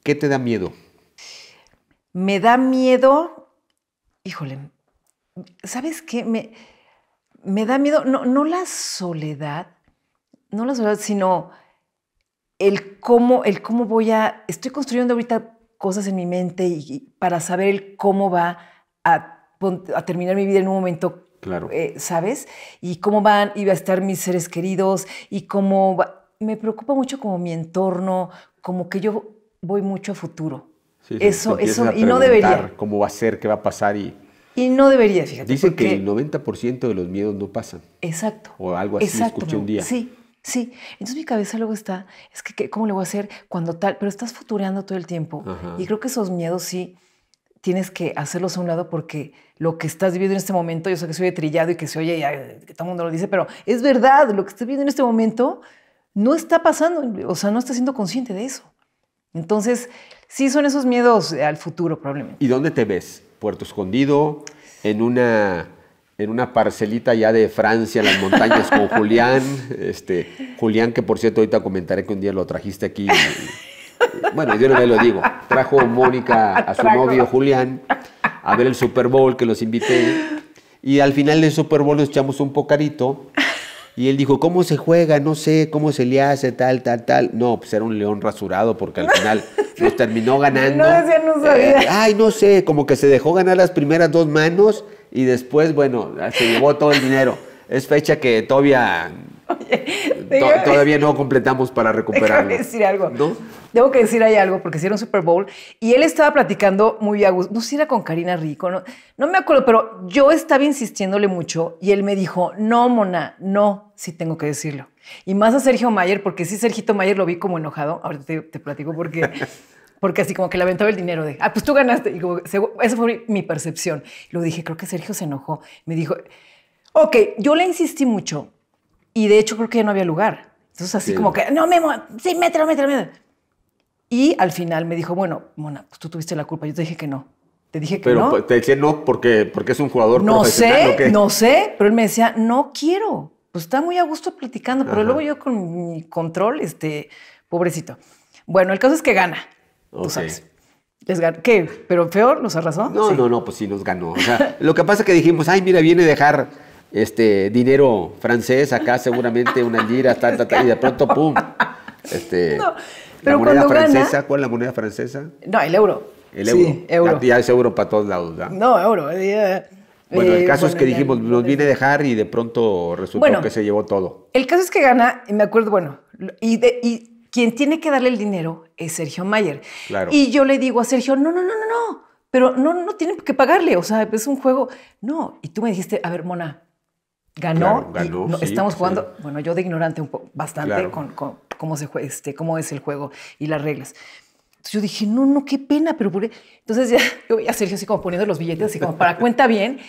¿Qué te da miedo? Me da miedo, híjole, ¿sabes qué? Me, me da miedo, no, no la soledad, no la soledad, sino el cómo, el cómo voy a, estoy construyendo ahorita cosas en mi mente y, para saber el cómo va a, terminar mi vida en un momento, claro. Eh, ¿sabes? Y cómo van, y va a estar mis seres queridos, y cómo me preocupa mucho como mi entorno, como que yo voy mucho a futuro. eso, eso, y no debería. ¿Cómo va a ser? ¿Qué va a pasar? Y, y no debería, fíjate. Dice que el 90% de los miedos no pasan. Exacto. O algo así, escuché un día. Sí, Sí, entonces mi cabeza luego está, es que, ¿cómo le voy a hacer cuando tal? Pero estás futureando todo el tiempo. Y creo que esos miedos sí tienes que hacerlos a un lado porque lo que estás viviendo en este momento, yo sé que soy oye trillado y que se oye, y que todo el mundo lo dice, pero es verdad, lo que estás viviendo en este momento no está pasando, o sea, no estás siendo consciente de eso. Entonces, sí son esos miedos eh, al futuro probablemente. ¿Y dónde te ves? ¿Puerto Escondido? ¿En una, en una parcelita ya de Francia, en las montañas con Julián? Este, Julián, que por cierto ahorita comentaré que un día lo trajiste aquí. bueno, yo no me lo digo. Trajo Mónica a su novio Julián a ver el Super Bowl que los invité. Y al final del Super Bowl nos echamos un pocarito y él dijo, ¿cómo se juega? No sé, ¿cómo se le hace? Tal, tal, tal. No, pues era un león rasurado porque al final nos terminó ganando. No decía, no sabía. Eh, ay, no sé, como que se dejó ganar las primeras dos manos y después, bueno, se llevó todo el dinero. Es fecha que todavía todavía no completamos para recuperarlo. Debo decir algo. ¿No? que decir ahí algo, porque hicieron Super Bowl y él estaba platicando muy a gusto. No sé si era con Karina Rico, no, me acuerdo, pero yo estaba insistiéndole mucho y él me dijo: No, Mona, no, sí tengo que decirlo. Y más a Sergio Mayer, porque sí, Sergito Mayer lo vi como enojado. Ahorita te, platico porque. porque así como que le aventaba el dinero de, ah, pues tú ganaste. Y como, esa fue mi percepción. Lo dije, creo que Sergio se enojó. Me dijo, ok, yo le insistí mucho y de hecho creo que ya no había lugar. Entonces así como que, no, Memo, sí, mételo, mételo, mételo. Y al final me dijo, bueno, Mona, pues tú tuviste la culpa. Yo te dije que no. Te dije que pero, no. Pero te decía no porque, porque es un jugador no profesional. No sé, no sé. Pero él me decía, no quiero. Pues está muy a gusto platicando. Pero luego yo con mi control, este, pobrecito. Bueno, el caso es que gana. Tú sabes. Les ¿Qué? ¿Pero peor? ¿Nos arrasó? No, no, no, pues sí, nos ganó. O sea, lo que pasa es que dijimos, ay, mira, viene a dejar este, dinero francés acá, seguramente una lira, tal ta, y de pronto, ¡pum! Este, la moneda francesa, ¿cuál es la moneda francesa? No, el euro. El euro. Sí, euro. Ya es euro para todos lados, ¿verdad? No, euro. Eh, eh, bueno, el caso es que dijimos, nos viene a dejar y de pronto resultó que se llevó todo. El caso es que gana, y me acuerdo, bueno, y, de, y quien tiene que darle el dinero es Sergio Mayer. Y yo le digo a Sergio, no, no, no, no, no, pero no, no tienen que pagarle, o sea, es un juego. No, y tú me dijiste, a ver, Mona, ganó. ganó estamos jugando, bueno, yo de ignorante un poco, bastante con, cómo, se, este, es el juego y las reglas. Entonces yo dije, no, no, qué pena, pero e-". Entonces ya yo voy a Sergio así como poniendo los billetes, así como para cuenta bien.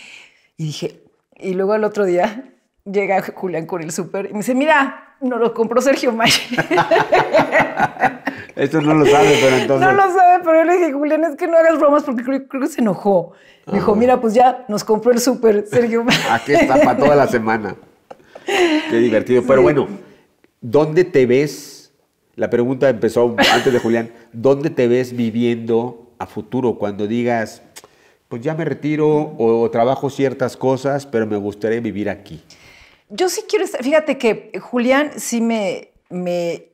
Y dije, y luego al otro día llega Julián con el súper y me dice, mira, no lo compró Sergio Mayer. Esto no lo sabe, pero entonces. No lo sabe, pero yo le dije, Julián, es que no hagas bromas porque creo, que se enojó. dijo, mira, pues ya nos compró el súper, Sergio. Aquí está para toda la semana. Qué divertido. Pero bueno, ¿dónde te ves? La pregunta empezó antes de Julián. ¿Dónde te ves viviendo a futuro cuando digas, pues ya me retiro o, trabajo ciertas cosas, pero me gustaría vivir aquí? Yo sí quiero estar. Fíjate que Julián sí me, me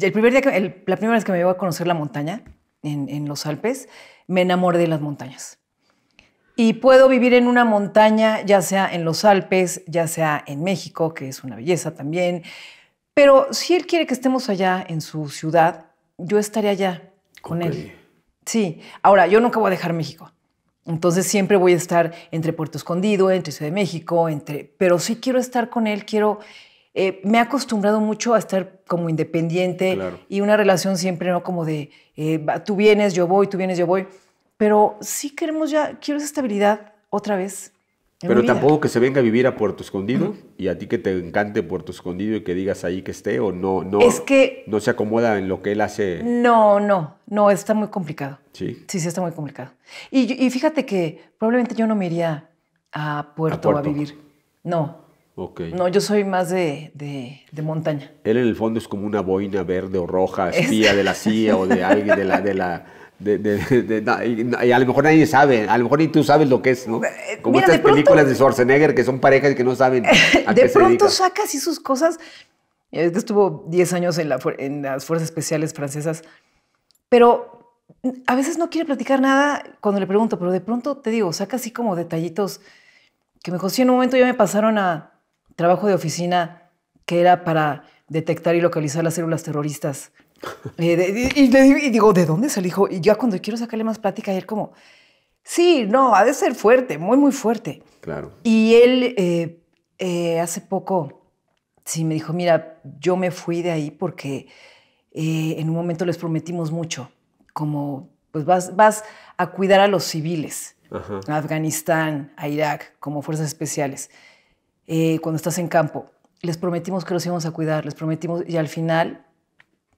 el primer día la primera vez que me llevó a conocer la montaña en, los Alpes, me enamoré de las montañas. Y puedo vivir en una montaña, ya sea en los Alpes, ya sea en México, que es una belleza también. Pero si él quiere que estemos allá en su ciudad, yo estaré allá con él. Sí. Ahora, yo nunca voy a dejar México. Entonces siempre voy a estar entre Puerto Escondido, entre Ciudad de México, entre. Pero sí quiero estar con él, quiero eh, me he acostumbrado mucho a estar como independiente y una relación siempre, ¿no? Como de eh, tú vienes, yo voy, tú vienes, yo voy. Pero sí queremos ya, quiero esa estabilidad otra vez. Pero tampoco que se venga a vivir a Puerto Escondido y a ti que te encante Puerto Escondido y que digas ahí que esté o no, no. No se acomoda en lo que él hace. No, no, no, está muy complicado. Sí. Sí, sí, está muy complicado. Y, fíjate que probablemente yo no me iría a, Puerto. a vivir. No, no, yo soy más de, montaña. Él en el fondo es como una boina verde o roja, espía de la CIA o de alguien de la... y, a lo mejor nadie sabe, a lo mejor ni tú sabes lo que es, ¿no? Eh, como estas películas de Schwarzenegger que son parejas y que no saben. de pronto saca así sus cosas. Estuvo 10 años en, la, en las Fuerzas Especiales Francesas, pero a veces no quiere platicar nada cuando le pregunto, pero de pronto te digo, saca así como detallitos que me costó en un momento ya me pasaron a trabajo de oficina que era para detectar y localizar las células terroristas. Eh, y, le digo, ¿de dónde se dijo? Y yo cuando quiero sacarle más plática, él como, sí, no, ha de ser fuerte, muy, muy fuerte. Claro. Y él eh, eh, hace poco, sí, me dijo, mira, yo me fui de ahí porque en un momento les prometimos mucho, como, pues vas, a cuidar a los civiles, a Afganistán, a Irak, como fuerzas especiales. Eh, cuando estás en campo. Les prometimos que los íbamos a cuidar, les prometimos y al final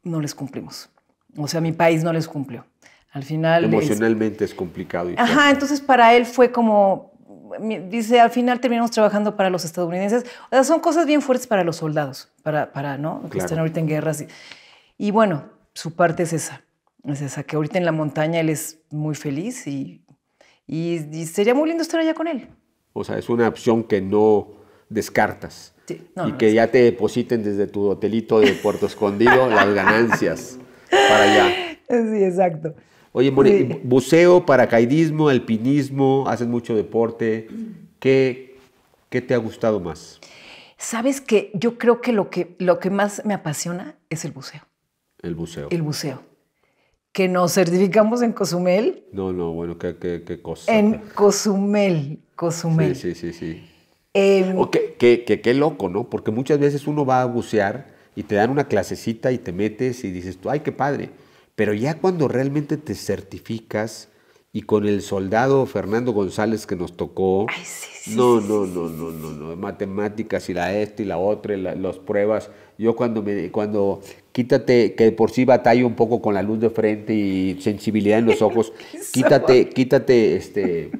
no les cumplimos. O sea, mi país no les cumplió. Al final... Emocionalmente es, complicado. Y Ajá, entonces para él fue como, dice, al final terminamos trabajando para los estadounidenses. O sea, son cosas bien fuertes para los soldados, para, para ¿no? Que están ahorita en guerras. Y, bueno, su parte es esa. Es esa, que ahorita en la montaña él es muy feliz y, y sería muy lindo estar allá con él. O sea, es una opción que no descartas. y que ya te depositen desde tu hotelito de Puerto Escondido las ganancias para allá. Sí, exacto. Oye, Moni, buceo, paracaidismo, alpinismo, haces mucho deporte. ¿Qué, qué te ha gustado más? Sabes que yo creo que lo, que lo que más me apasiona es el buceo. El buceo. El buceo. Que nos certificamos en Cozumel. No, no, bueno, qué, qué, cosa. En Cozumel, Cozumel. sí, sí, sí. Em, qué que, loco, ¿no? Porque muchas veces uno va a bucear y te dan una clasecita y te metes y dices tú, ay, qué padre. Pero ya cuando realmente te certificas y con el soldado Fernando González que nos tocó, ay, sí, sí, no, no, no, no, no, no, matemáticas y la esta y la otra, y las pruebas. Yo cuando me, cuando quítate, que por sí batalla un poco con la luz de frente y sensibilidad en los ojos, quítate, quítate, este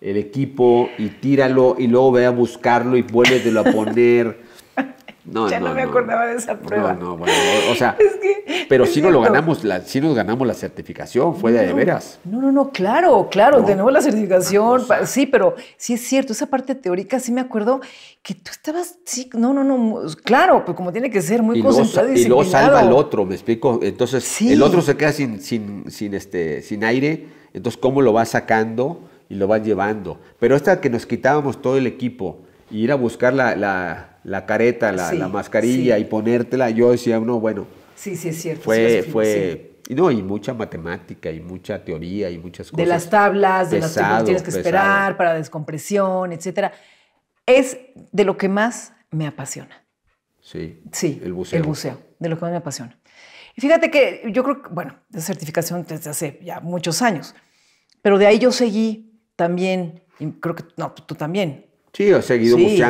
el equipo y tíralo y luego ve a buscarlo y vuélvetelo a poner. ya no, me acordaba de esa prueba. No, no, bueno, o, sea, pero sí nos lo ganamos, la, nos ganamos la certificación, fue de, veras. No, no, no, claro, claro, de nuevo la certificación, sí, pero sí es cierto, esa parte teórica sí me acuerdo que tú estabas, sí, no, no, no, claro, pues como tiene que ser, muy y concentrado y, luego salva al otro, me explico. Entonces, el otro se queda sin, sin, sin, este, sin aire, entonces, ¿cómo lo va sacando? y lo vas llevando. Pero esta que nos quitábamos todo el equipo y ir a buscar la, la, la careta, la, mascarilla y ponértela, yo decía, no, bueno. Sí, sí, es cierto. Fue, fue, y no, y mucha matemática y mucha teoría y muchas cosas. De las tablas, de las que tienes que esperar para descompresión, etcétera. Es de lo que más me apasiona. Sí. Sí. El buceo. El buceo, de lo que más me apasiona. Y fíjate que yo creo que, bueno, de certificación desde hace ya muchos años, pero de ahí yo seguí también, creo que no, tú, también. Sí, he seguido sí.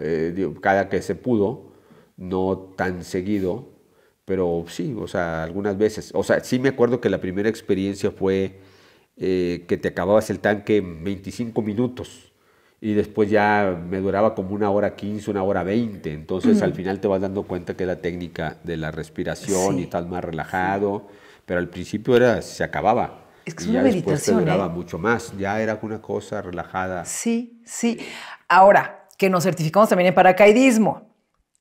Eh, cada que se pudo, no tan seguido, pero sí, o sea, algunas veces. O sea, sí me acuerdo que la primera experiencia fue eh, que te acababas el tanque en 25 minutos y después ya me duraba como una hora 15, una hora 20. Entonces al final te vas dando cuenta que la técnica de la respiración y estás más relajado, pero al principio era, se acababa. Es que es y una ya meditación. ¿eh? mucho más, ya era una cosa relajada. Sí, sí. Ahora, que nos certificamos también en paracaidismo.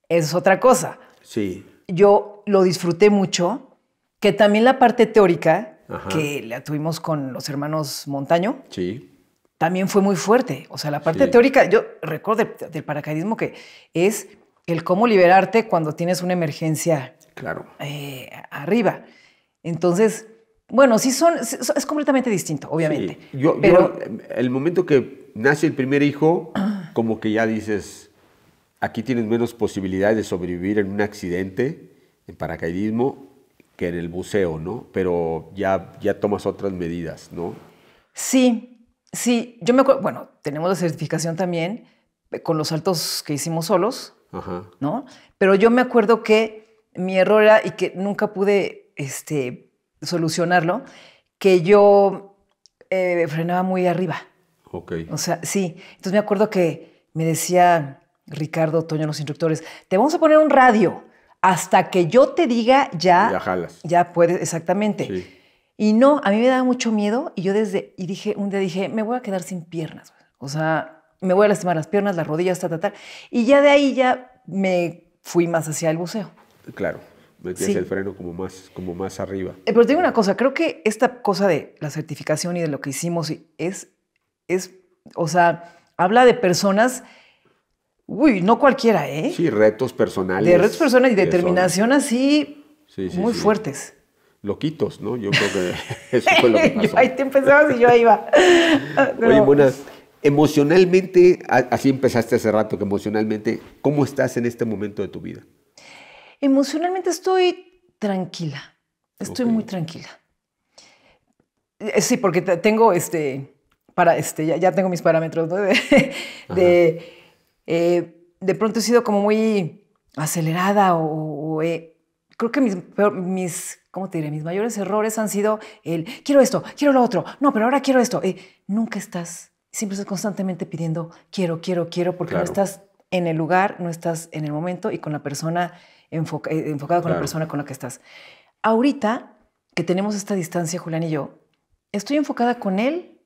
es otra cosa. Sí. Yo lo disfruté mucho, que también la parte teórica, que la tuvimos con los hermanos Montaño. Sí también fue muy fuerte. O sea, la parte teórica, yo recuerdo del, paracaidismo que es el cómo liberarte cuando tienes una emergencia claro. Eh, arriba. Entonces, bueno, sí son, es completamente distinto, obviamente. Yo, pero... el momento que nace el primer hijo, como que ya dices, aquí tienes menos posibilidades de sobrevivir en un accidente, en paracaidismo, que en el buceo, ¿no? Pero ya, ya tomas otras medidas, ¿no? Sí, sí. Yo me acuerdo, bueno, tenemos la certificación también eh, con los saltos que hicimos solos, ¿no? Pero yo me acuerdo que mi error era y que nunca pude, este, solucionarlo, que yo eh, frenaba muy arriba. Ok. O sea, sí. Entonces me acuerdo que me decía Ricardo Toño, los instructores, te vamos a poner un radio hasta que yo te diga ya. Ya jalas. Ya puedes, exactamente. Sí. Y no, a mí me daba mucho miedo y yo desde, y dije, un día dije, me voy a quedar sin piernas. O sea, me voy a lastimar las piernas, las rodillas, tal, tal, tal. Y ya de ahí ya me fui más hacia el buceo. Claro. Me el freno como más, como más arriba. Eh, pero te digo una cosa, creo que esta cosa de la certificación y de lo que hicimos es, es o sea, habla de personas, uy, no cualquiera, ¿eh? Sí, retos personales. De retos personales y determinación así muy fuertes. Loquitos, ¿no? Yo creo que eso fue lo que pasó. ahí te empezabas y yo ahí iba. Oye, buenas. Emocionalmente, así empezaste hace rato, que emocionalmente, ¿cómo estás en este momento de tu vida? Emocionalmente estoy tranquila, estoy muy tranquila. Eh, sí, porque tengo este, para este, ya, tengo mis parámetros, De, eh, de, pronto he sido como muy acelerada o, eh, creo que mis, mis, ¿cómo Mis mayores errores han sido el, quiero esto, quiero lo otro, no, pero ahora quiero esto. nunca estás, siempre estás constantemente pidiendo, quiero, quiero, quiero, porque no estás en el lugar, no estás en el momento y con la persona eh, enfocada con la persona con la que estás. Ahorita que tenemos esta distancia, Julián y yo, estoy enfocada con él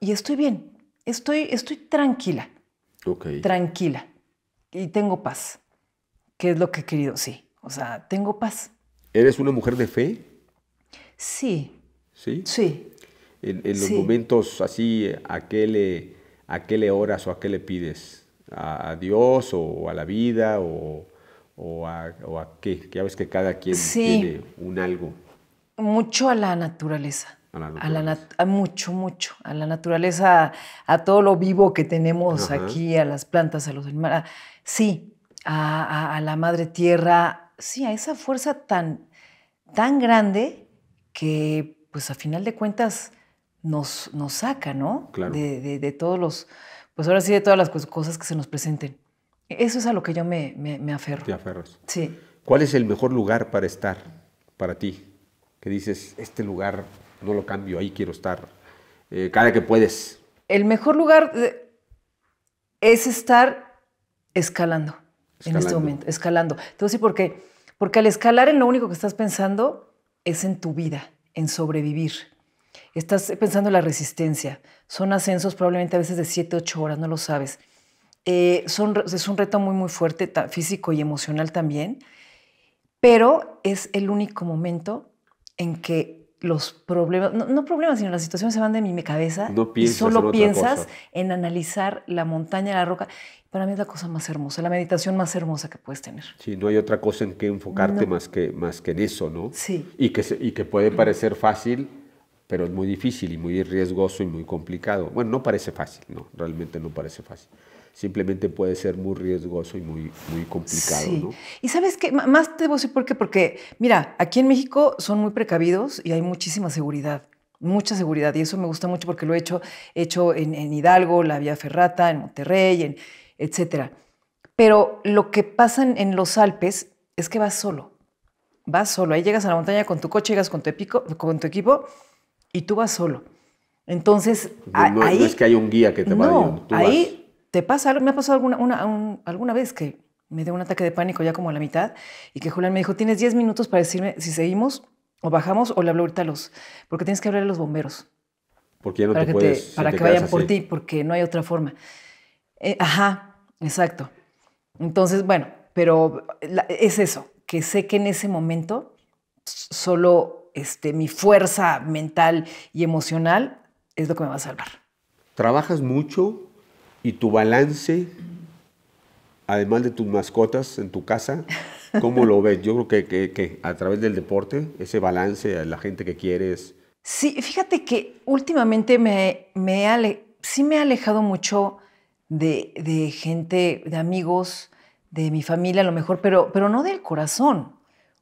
y estoy bien. Estoy, estoy tranquila. Tranquila. Y tengo paz. que es lo que he querido? Sí. O sea, tengo paz. ¿Eres una mujer de fe? Sí. ¿Sí? Sí. En, los momentos así, ¿a qué, le, ¿a le oras o a qué le pides? ¿A, a Dios o a la vida o o a, o a qué? Ya ves que cada quien tiene un algo. Mucho a la naturaleza. A la mucho, mucho. A la naturaleza, a, todo lo vivo que tenemos aquí, a las plantas, a los animales. Sí, a, la madre tierra. Sí, a esa fuerza tan, tan grande que, pues a final de cuentas, nos, nos saca, ¿no? Claro. de todos los, pues ahora sí, de todas las cosas que se nos presenten. Eso es a lo que yo me, aferro. Te aferras. Sí. ¿Cuál es el mejor lugar para estar para ti? Que dices, este lugar no lo cambio, ahí quiero estar. Eh, cada que puedes. El mejor lugar es estar escalando, en este momento, escalando. Entonces, ¿por qué? Porque al escalar en lo único que estás pensando es en tu vida, en sobrevivir. Estás pensando en la resistencia. Son ascensos probablemente a veces de 7, 8 horas, no lo sabes. Eh, son, es un reto muy, muy fuerte, físico y emocional también, pero es el único momento en que los problemas, no, problemas, sino las situaciones se van de mi cabeza y solo piensas en analizar la montaña, la roca. Para mí es la cosa más hermosa, la meditación más hermosa que puedes tener. Sí, no hay otra cosa en que enfocarte más, que, más que en eso, ¿no? Sí. Y que, y que puede parecer fácil, pero es muy difícil y muy riesgoso y muy complicado. Bueno, no parece fácil, ¿no? Realmente no parece fácil simplemente puede ser muy riesgoso y muy, muy complicado. Sí. Y sabes que más te voy a decir por qué, porque mira, aquí en México son muy precavidos y hay muchísima seguridad. Mucha seguridad, y eso me gusta mucho porque lo he hecho, hecho en, Hidalgo, la Vía Ferrata, en Monterrey, etc. etcétera. Pero lo que pasa en, los Alpes es que vas solo. Vas solo. Ahí llegas a la montaña con tu coche, llegas con tu, con tu equipo y tú vas solo. Entonces, ahí, no es que hay un guía que te no, ahí ¿Te pasa Me ha pasado alguna, alguna vez que me dio un ataque de pánico ya como a la mitad y que Julián me dijo, tienes 10 minutos para decirme si seguimos o bajamos o le hablo ahorita a los, porque tienes que hablar a los bomberos. Porque ya no para te que puedes, para que vayan por ti, porque no hay otra forma. Eh, ajá, exacto. Entonces, bueno, pero es eso, que sé que en ese momento solo este, mi fuerza mental y emocional es lo que me va a salvar. ¿Trabajas mucho y tu balance, además de tus mascotas en tu casa, ¿cómo lo ves? Yo creo que, que, a través del deporte, ese balance, la gente que quieres. Sí, fíjate que últimamente me, me sí me he alejado mucho de, de, gente, de amigos, de mi familia a lo mejor, pero, pero no del corazón.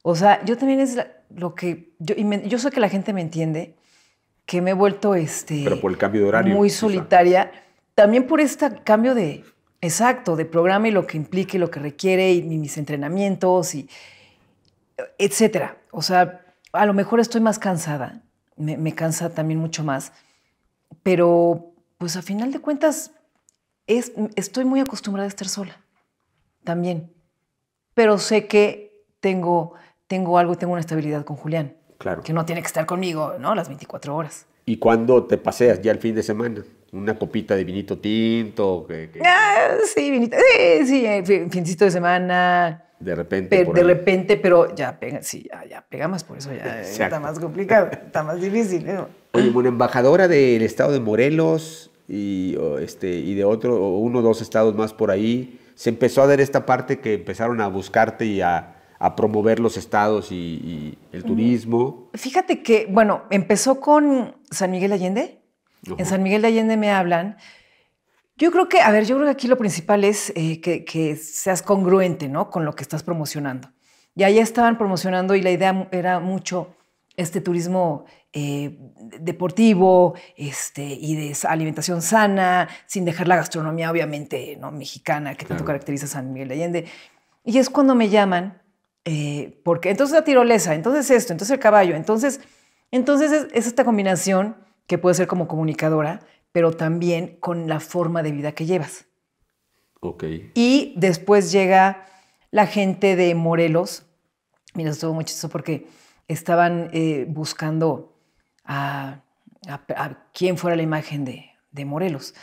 O sea, yo también es lo que, yo, yo sé que la gente me entiende, que me he vuelto este... Pero por el cambio horario. Muy solitaria. También por este cambio de, exacto, de programa y lo que implique, lo que requiere y mis entrenamientos y etcétera. O sea, a lo mejor estoy más cansada, me, cansa también mucho más, pero pues a final de cuentas estoy muy acostumbrada a estar sola también, pero sé que tengo, tengo algo, tengo una estabilidad con Julián, claro. que no tiene que estar conmigo, ¿no? Las 24 horas. ¿Y cuándo te paseas ya el fin de semana? una copita de vinito tinto. Que, Ah, sí, vinito. Sí, sí, eh, fincito de semana. De repente. de repente, pero ya pega, sí, ya, pega más, por eso ya está más complicado, está más difícil. ¿no? Oye, una embajadora del estado de Morelos y, este, y de otro, uno o dos estados más por ahí, se empezó a dar esta parte que empezaron a buscarte y a, promover los estados y el turismo. Fíjate que, bueno, empezó con San Miguel Allende. En San Miguel de Allende me hablan. Yo creo que, a ver, yo creo que aquí lo principal es eh, que, seas congruente, ¿no? Con lo que estás promocionando. Y ahí estaban promocionando y la idea era mucho este turismo eh, deportivo este, y de alimentación sana, sin dejar la gastronomía, obviamente, ¿no? mexicana, que tanto caracteriza San Miguel de Allende. Y es cuando me llaman, eh, porque entonces la tirolesa, entonces esto, entonces el caballo, entonces, entonces es esta combinación que puede ser como comunicadora, pero también con la forma de vida que llevas. Ok. Y después llega la gente de Morelos. Mira, estuvo muy chistoso porque estaban eh, buscando a, quién fuera la imagen de, de Morelos,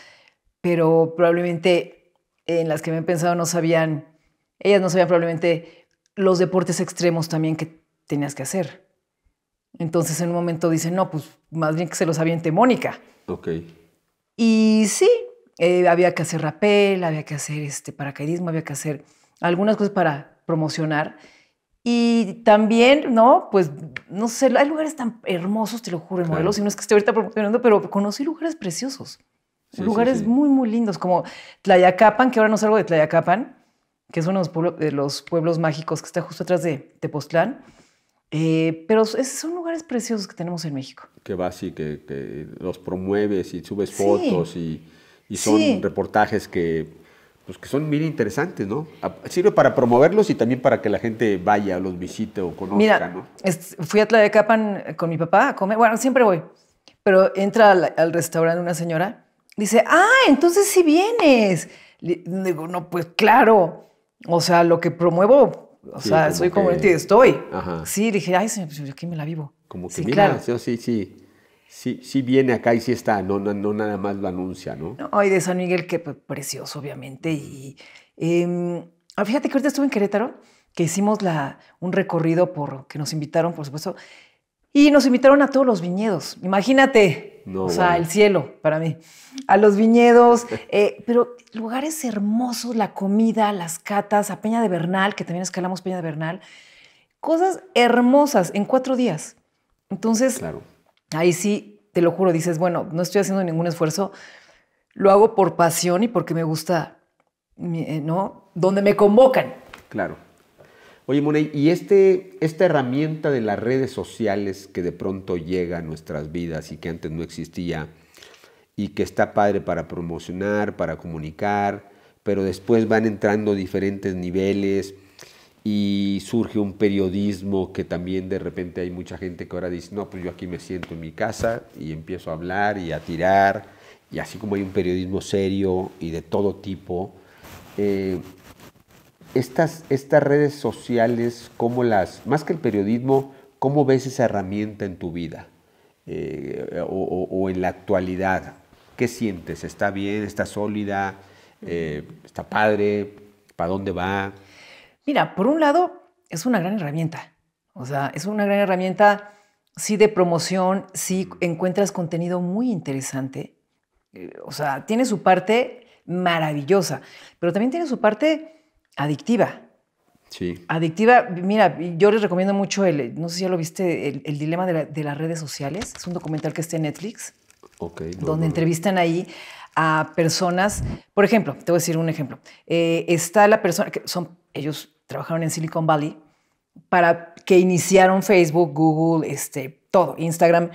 pero probablemente en las que me he pensado no sabían, ellas no sabían probablemente los deportes extremos también que tenías que hacer. Entonces en un momento dicen, no, pues más bien que se los aviente Mónica. Ok. Y sí, eh, había que hacer rapel, había que hacer este paracaidismo, había que hacer algunas cosas para promocionar. Y también, ¿no? Pues, no sé, hay lugares tan hermosos, te lo juro, en claro. si no es que esté ahorita promocionando, pero conocí lugares preciosos, lugares muy, muy lindos, como Tlayacapan, que ahora no salgo de Tlayacapan, que es uno de los pueblos mágicos que está justo atrás de Tepoztlán eh, pero son lugares preciosos que tenemos en México. Que vas y que, los promueves y subes fotos y, son reportajes que, pues, que son bien interesantes, ¿no? Sirve para promoverlos y también para que la gente vaya, los visite o conozca, Mira, ¿no? fui a Tladecapan con mi papá a comer. Bueno, siempre voy. Pero entra al, restaurante una señora, dice, ah, entonces sí vienes. Le, digo, no, pues claro. O sea, lo que promuevo o sea, soy como que... estoy. Sí, dije, ay, señor, pues, yo aquí me la vivo. Como que mira, sí, sí. Sí, sí viene acá y sí está, no, no, no nada más lo anuncia, ¿no? Ay, de San Miguel, qué pues, precioso, obviamente. Y em, ah, fíjate que ahorita estuve en Querétaro, que hicimos la, un recorrido por, que nos invitaron, por supuesto, y nos invitaron a todos los viñedos. Imagínate, o sea, el cielo para mí. A los viñedos, eh, pero lugares hermosos, la comida, las catas, a Peña de Bernal, que también escalamos Peña de Bernal. Cosas hermosas en cuatro días. Entonces, ahí sí, te lo juro, dices, bueno, no estoy haciendo ningún esfuerzo, lo hago por pasión y porque me gusta, eh, ¿no? Donde me convocan. Claro. Oye, Monay, y este, esta herramienta de las redes sociales que de pronto llega a nuestras vidas y que antes no existía y que está padre para promocionar, para comunicar, pero después van entrando diferentes niveles y surge un periodismo que también de repente hay mucha gente que ahora dice, no, pues yo aquí me siento en mi casa y empiezo a hablar y a tirar, y así como hay un periodismo serio y de todo tipo, eh, estas, estas redes sociales, ¿cómo las, más que el periodismo, cómo ves esa herramienta en tu vida eh, o, en la actualidad? ¿Qué sientes? ¿Está bien? ¿Está sólida? Eh, ¿Está padre? ¿Para dónde va? Mira, por un lado, es una gran herramienta. O sea, es una gran herramienta, sí, de promoción, sí encuentras contenido muy interesante. Eh, o sea, tiene su parte maravillosa, pero también tiene su parte adictiva. Sí. Adictiva, mira, yo les recomiendo mucho el, no sé si ya lo viste, el, dilema de, las redes sociales. Es un documental que está en Netflix. donde entrevistan ahí a personas. Por ejemplo, te voy a decir un ejemplo. Eh, está la persona que son, ellos trabajaron en Silicon Valley para que iniciaron Facebook, Google, este, todo, Instagram.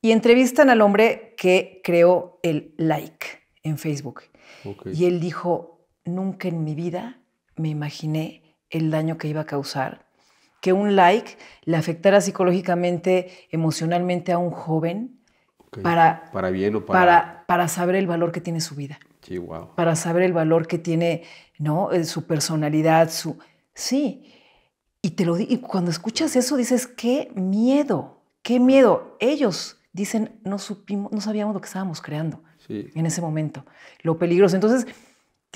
Y entrevistan al hombre que creó el like en Facebook. Y él dijo, nunca en mi vida me imaginé el daño que iba a causar, que un like le afectara psicológicamente, emocionalmente a un joven para, para, bien o para... para... saber el valor que tiene su vida. Sí, Para saber el valor que tiene ¿no? Eh, su personalidad, su... Sí, y, te lo y cuando escuchas eso dices, qué miedo, qué miedo. Ellos dicen, no supimos, no sabíamos lo que estábamos creando en ese momento, lo peligroso. Entonces,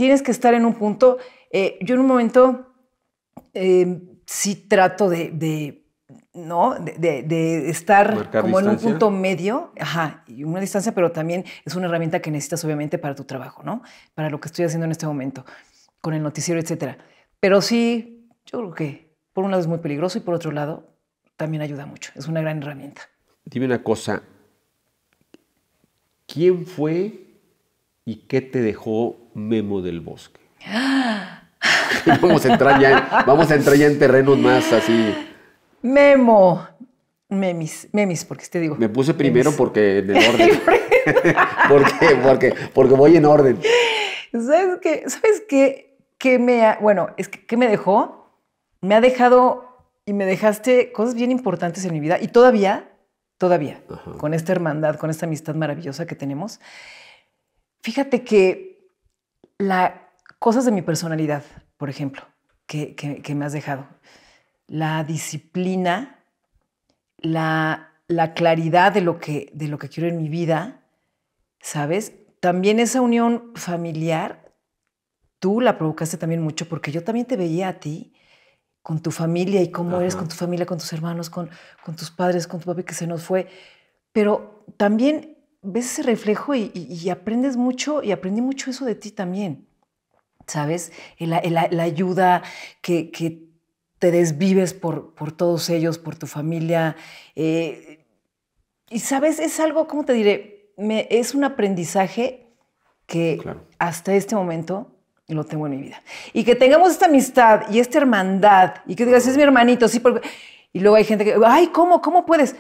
tienes que estar en un punto. Eh, yo en un momento eh, sí trato de, ¿no? De, estar como en un punto medio, ajá, y una distancia, pero también es una herramienta que necesitas obviamente para tu trabajo, ¿no? Para lo que estoy haciendo en este momento, con el noticiero, etcétera. Pero sí, yo creo que por un lado es muy peligroso y por otro lado también ayuda mucho. Es una gran herramienta. Dime una cosa. ¿Quién fue ¿Y qué te dejó Memo del Bosque? vamos, a entrar ya, en terrenos más así. Memo. Memis, memis, porque te digo. Me puse primero porque en el orden. porque, porque, porque voy en orden. ¿Sabes qué? ¿Sabes qué? qué me ha, bueno, es que ¿qué me dejó? Me ha dejado y me dejaste cosas bien importantes en mi vida y todavía, todavía, con esta hermandad, con esta amistad maravillosa que tenemos. Fíjate que las cosas de mi personalidad, por ejemplo, que, me has dejado, la disciplina, la, claridad de lo, que, de lo que quiero en mi vida, ¿sabes? También esa unión familiar, tú la provocaste también mucho porque yo también te veía a ti con tu familia y cómo eres con tu familia, con tus hermanos, con, con tus padres, con tu papi que se nos fue. Pero también ves ese reflejo y, aprendes mucho y aprendí mucho eso de ti también. ¿Sabes? La, ayuda que, te desvives por, por, todos ellos, por tu familia. Eh, y sabes, es algo, ¿cómo te diré? Me, es un aprendizaje que hasta este momento lo tengo en mi vida. Y que tengamos esta amistad y esta hermandad y que digas, es mi hermanito, sí, porque... Y luego hay gente que, ay, ¿cómo? ¿Cómo puedes?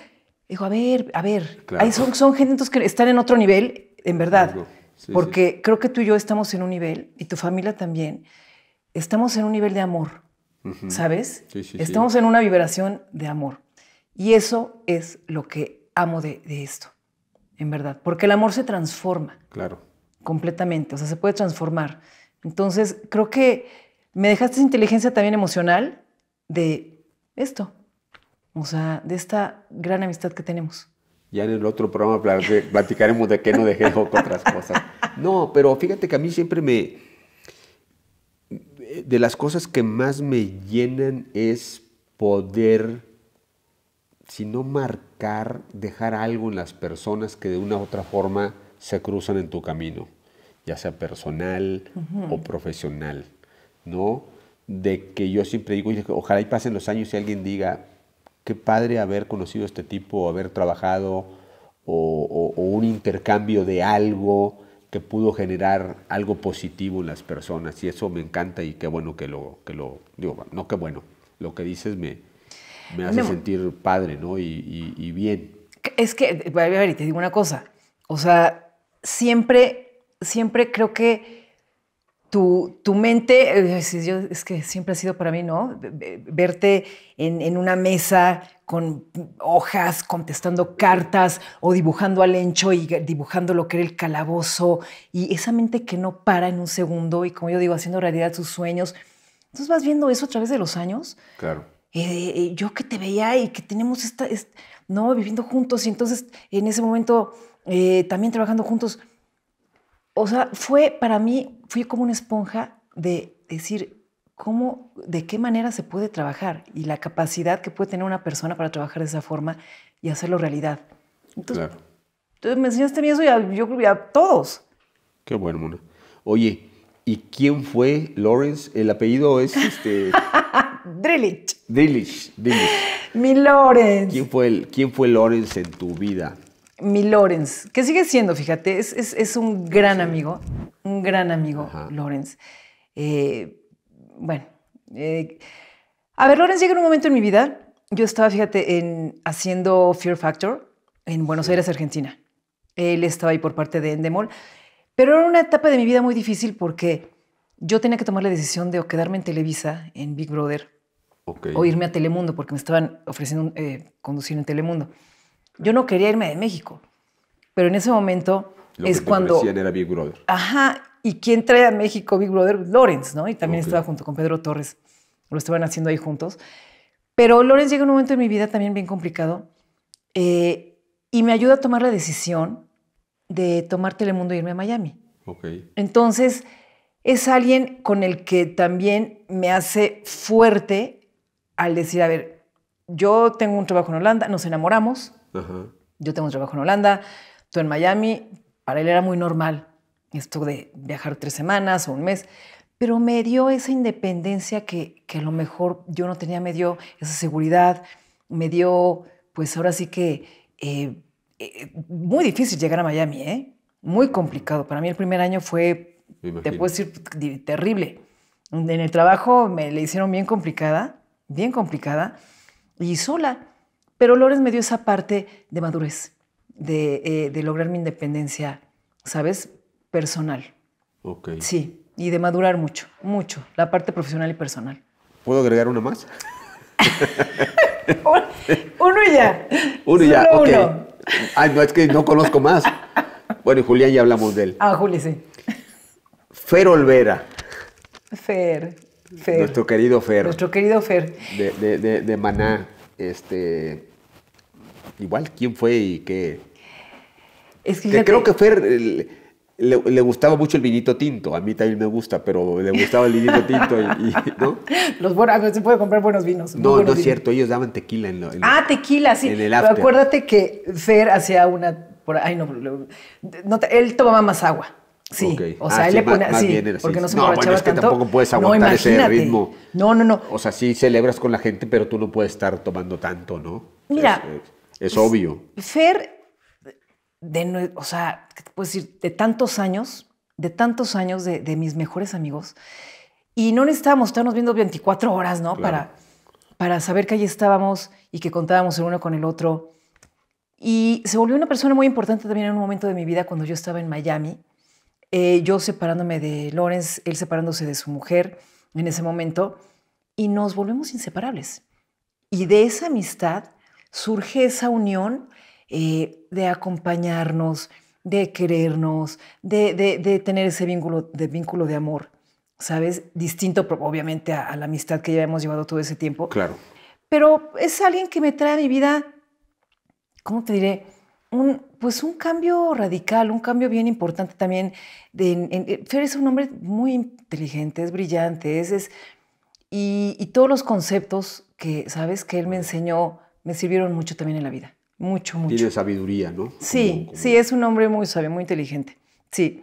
Dijo, a ver, a ver, son, son gente que están en otro nivel, en verdad. porque creo que tú y yo estamos en un nivel, y tu familia también, estamos en un nivel de amor, ¿sabes? estamos en una vibración de amor. Y eso es lo que amo de, de esto, en verdad. Porque el amor se transforma. Claro. Completamente, o sea, se puede transformar. Entonces, creo que me dejaste esa inteligencia también emocional de esto, o sea, de esta gran amistad que tenemos. Ya en el otro programa platicaremos de que no dejé con otras cosas. No, pero fíjate que a mí siempre me... De las cosas que más me llenan es poder, si no marcar, dejar algo en las personas que de una u otra forma se cruzan en tu camino, ya sea personal o profesional, ¿no? De que yo siempre digo, ojalá y pasen los años y alguien diga, qué padre haber conocido a este tipo, haber trabajado o, un intercambio de algo que pudo generar algo positivo en las personas. Y eso me encanta y qué bueno que lo, que lo digo, no qué bueno, lo que dices me, me hace sentir padre, ¿no? Y, bien. Es que, a ver, te digo una cosa, o sea, siempre, siempre creo que tu, mente, eh, es, que siempre ha sido para mí, ¿no? Verte en, una mesa con hojas, contestando cartas o dibujando al encho y dibujando lo que era el calabozo y esa mente que no para en un segundo y como yo digo, haciendo realidad sus sueños. Entonces vas viendo eso a través de los años. Claro. Eh, eh, yo que te veía y que tenemos esta, no viviendo juntos y entonces en ese momento también trabajando juntos o sea, fue para mí, fue como una esponja de decir cómo, de qué manera se puede trabajar y la capacidad que puede tener una persona para trabajar de esa forma y hacerlo realidad. Entonces, claro. entonces me enseñaste a mí eso y a, todos. Qué bueno, Mona. Oye, ¿y quién fue Lawrence? El apellido es este. Drillich. Drillich, Drillich. Mi Lawrence. ¿Quién fue, el, ¿Quién fue Lawrence en tu vida? mi Lorenz, que sigue siendo, fíjate, es, un gran amigo, un gran amigo, Lorenz. Eh, bueno, eh, a ver, Lorenz llega en un momento en mi vida, yo estaba, fíjate, en, haciendo Fear Factor en Buenos Aires, Argentina. Él estaba ahí por parte de Endemol, pero era una etapa de mi vida muy difícil porque yo tenía que tomar la decisión de o quedarme en Televisa, en Big Brother, o irme a Telemundo, porque me estaban ofreciendo eh, conducir en Telemundo. Yo no quería irme de México, pero en ese momento es que te cuando... era Big Brother. Ajá, y quién trae a México Big Brother, Lawrence, ¿no? Y también estaba junto con Pedro Torres, lo estaban haciendo ahí juntos. Pero Lawrence llega un momento en mi vida también bien complicado eh, y me ayuda a tomar la decisión de tomar Telemundo y e irme a Miami. Okay. Entonces, es alguien con el que también me hace fuerte al decir, a ver, yo tengo un trabajo en Holanda, nos enamoramos, yo tengo un trabajo en Holanda, tú en Miami. Para él era muy normal esto de viajar tres semanas o un mes, pero me dio esa independencia que, que a lo mejor yo no tenía, me dio esa seguridad, me dio, pues ahora sí que eh, eh, muy difícil llegar a Miami, ¿eh? muy complicado. Para mí el primer año fue, te puedo decir, terrible. En el trabajo me le hicieron bien complicada, bien complicada, y sola. Pero Lores me dio esa parte de madurez, eh, de, lograr mi independencia, ¿sabes? Personal. Ok. Sí, y de madurar mucho, mucho, la parte profesional y personal. ¿Puedo agregar una más? uno y ya. Uno y ya, Ay, no, es que no conozco más. Bueno, y Julián ya hablamos de él. Ah, Juli, sí. Fer Olvera. Fer, Fer. Nuestro querido Fer. Nuestro querido Fer. De, de Maná. Este, igual quién fue y qué. Es que, creo que Fer le, gustaba mucho el vinito tinto, a mí también me gusta, pero le gustaba el vinito tinto y, y ¿no? Los buenos, se puede comprar buenos vinos. No, no es cierto, ellos daban tequila en, lo, Ah, tequila, sí. En el after. acuérdate que Fer hacía una ay no, él tomaba más agua. Sí, o sea, ah, él le ponía más, sí, porque no se no, bueno, es que tampoco puedes aguantar ese ritmo. No, no, no. O sea, sí celebras con la gente, pero tú no puedes estar tomando tanto, ¿no? Mira, es pues, obvio. Fer, de, o sea, ¿qué te puedo decir? De tantos años, de tantos años de, mis mejores amigos. Y no necesitábamos estarnos viendo 24 horas, ¿no? Para, para saber que allí estábamos y que contábamos el uno con el otro. Y se volvió una persona muy importante también en un momento de mi vida cuando yo estaba en Miami. Eh, yo separándome de Lawrence, él separándose de su mujer en ese momento. Y nos volvemos inseparables. Y de esa amistad surge esa unión eh, de acompañarnos, de querernos, de, de, tener ese vínculo de, vínculo de amor, ¿sabes? Distinto obviamente a, la amistad que ya hemos llevado todo ese tiempo. Claro. Pero es alguien que me trae a mi vida, ¿cómo te diré? Un, pues un cambio radical, un cambio bien importante también. De, eh, Fer es un hombre muy inteligente, es brillante, es, es y, y, todos los conceptos que, ¿sabes? Que él me enseñó me sirvieron mucho también en la vida. Mucho, mucho. Tiene sabiduría, ¿no? Sí, sí, es un hombre muy sabio, muy inteligente. Sí.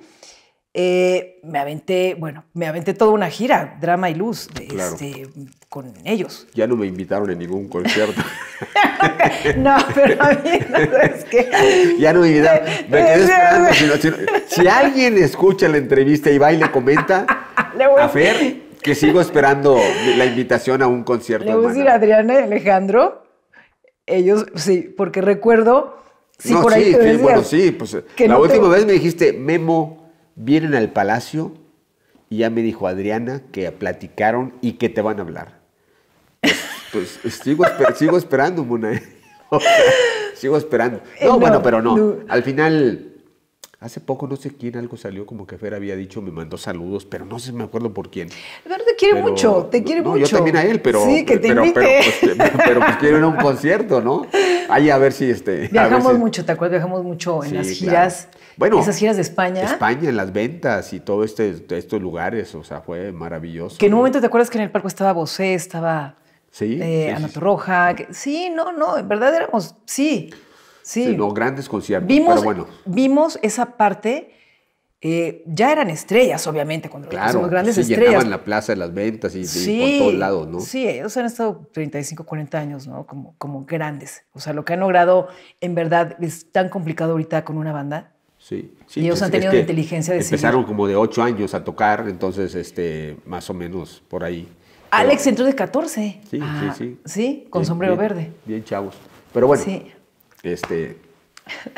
Eh, me aventé, bueno, me aventé toda una gira, drama y luz, este, con ellos. Ya no me invitaron en ningún concierto. no, pero a mí no es que. Ya no me invitaron. Me quedé esperando. Si, alguien escucha la entrevista y va y le comenta a Fer, que sigo esperando la invitación a un concierto. Le voy a decir Adriana y Alejandro ellos, sí, porque recuerdo... Sí, por bueno, sí, pues la última vez me dijiste, Memo, vienen al palacio y ya me dijo Adriana que platicaron y que te van a hablar. Pues, pues sigo, esperando, Mona. sigo esperando. Eh, no bueno, pero no. Al final Hace poco no sé quién algo salió como que Fer había dicho, me mandó saludos, pero no sé, me acuerdo por quién. Pero te quiere mucho, te quiere mucho. Yo también a él, pero. Sí, que te pero, pero, pues, pero, pues, quiero ir a un concierto, ¿no? Ahí a ver si este. Viajamos mucho, ¿te acuerdas? Viajamos mucho en las giras. Bueno. Esas giras de España. España, en las ventas y todos este, estos lugares, o sea, fue maravilloso. Que en un momento te acuerdas que en el palco estaba Bosé, estaba. Sí. Eh, Roja. sí, no, no, en verdad éramos. Sí. Sí. Sino grandes conciertos. Vimos, pero bueno. vimos esa parte. Eh, ya eran estrellas, obviamente, cuando claro, los grandes sí, estrellas. Llenaban la plaza de las ventas y, sí, todos lados, ¿no? Sí, ellos han estado 35, 40 años, ¿no? Como, como grandes. O sea, lo que han logrado, en verdad, es tan complicado ahorita con una banda. Sí, Y ellos han tenido la inteligencia de Empezaron como de 8 años a tocar, entonces, este, más o menos por ahí. Alex entró de 14. Sí, sí, ah, sí. Sí, con sombrero verde. Bien, chavos. Pero bueno, este.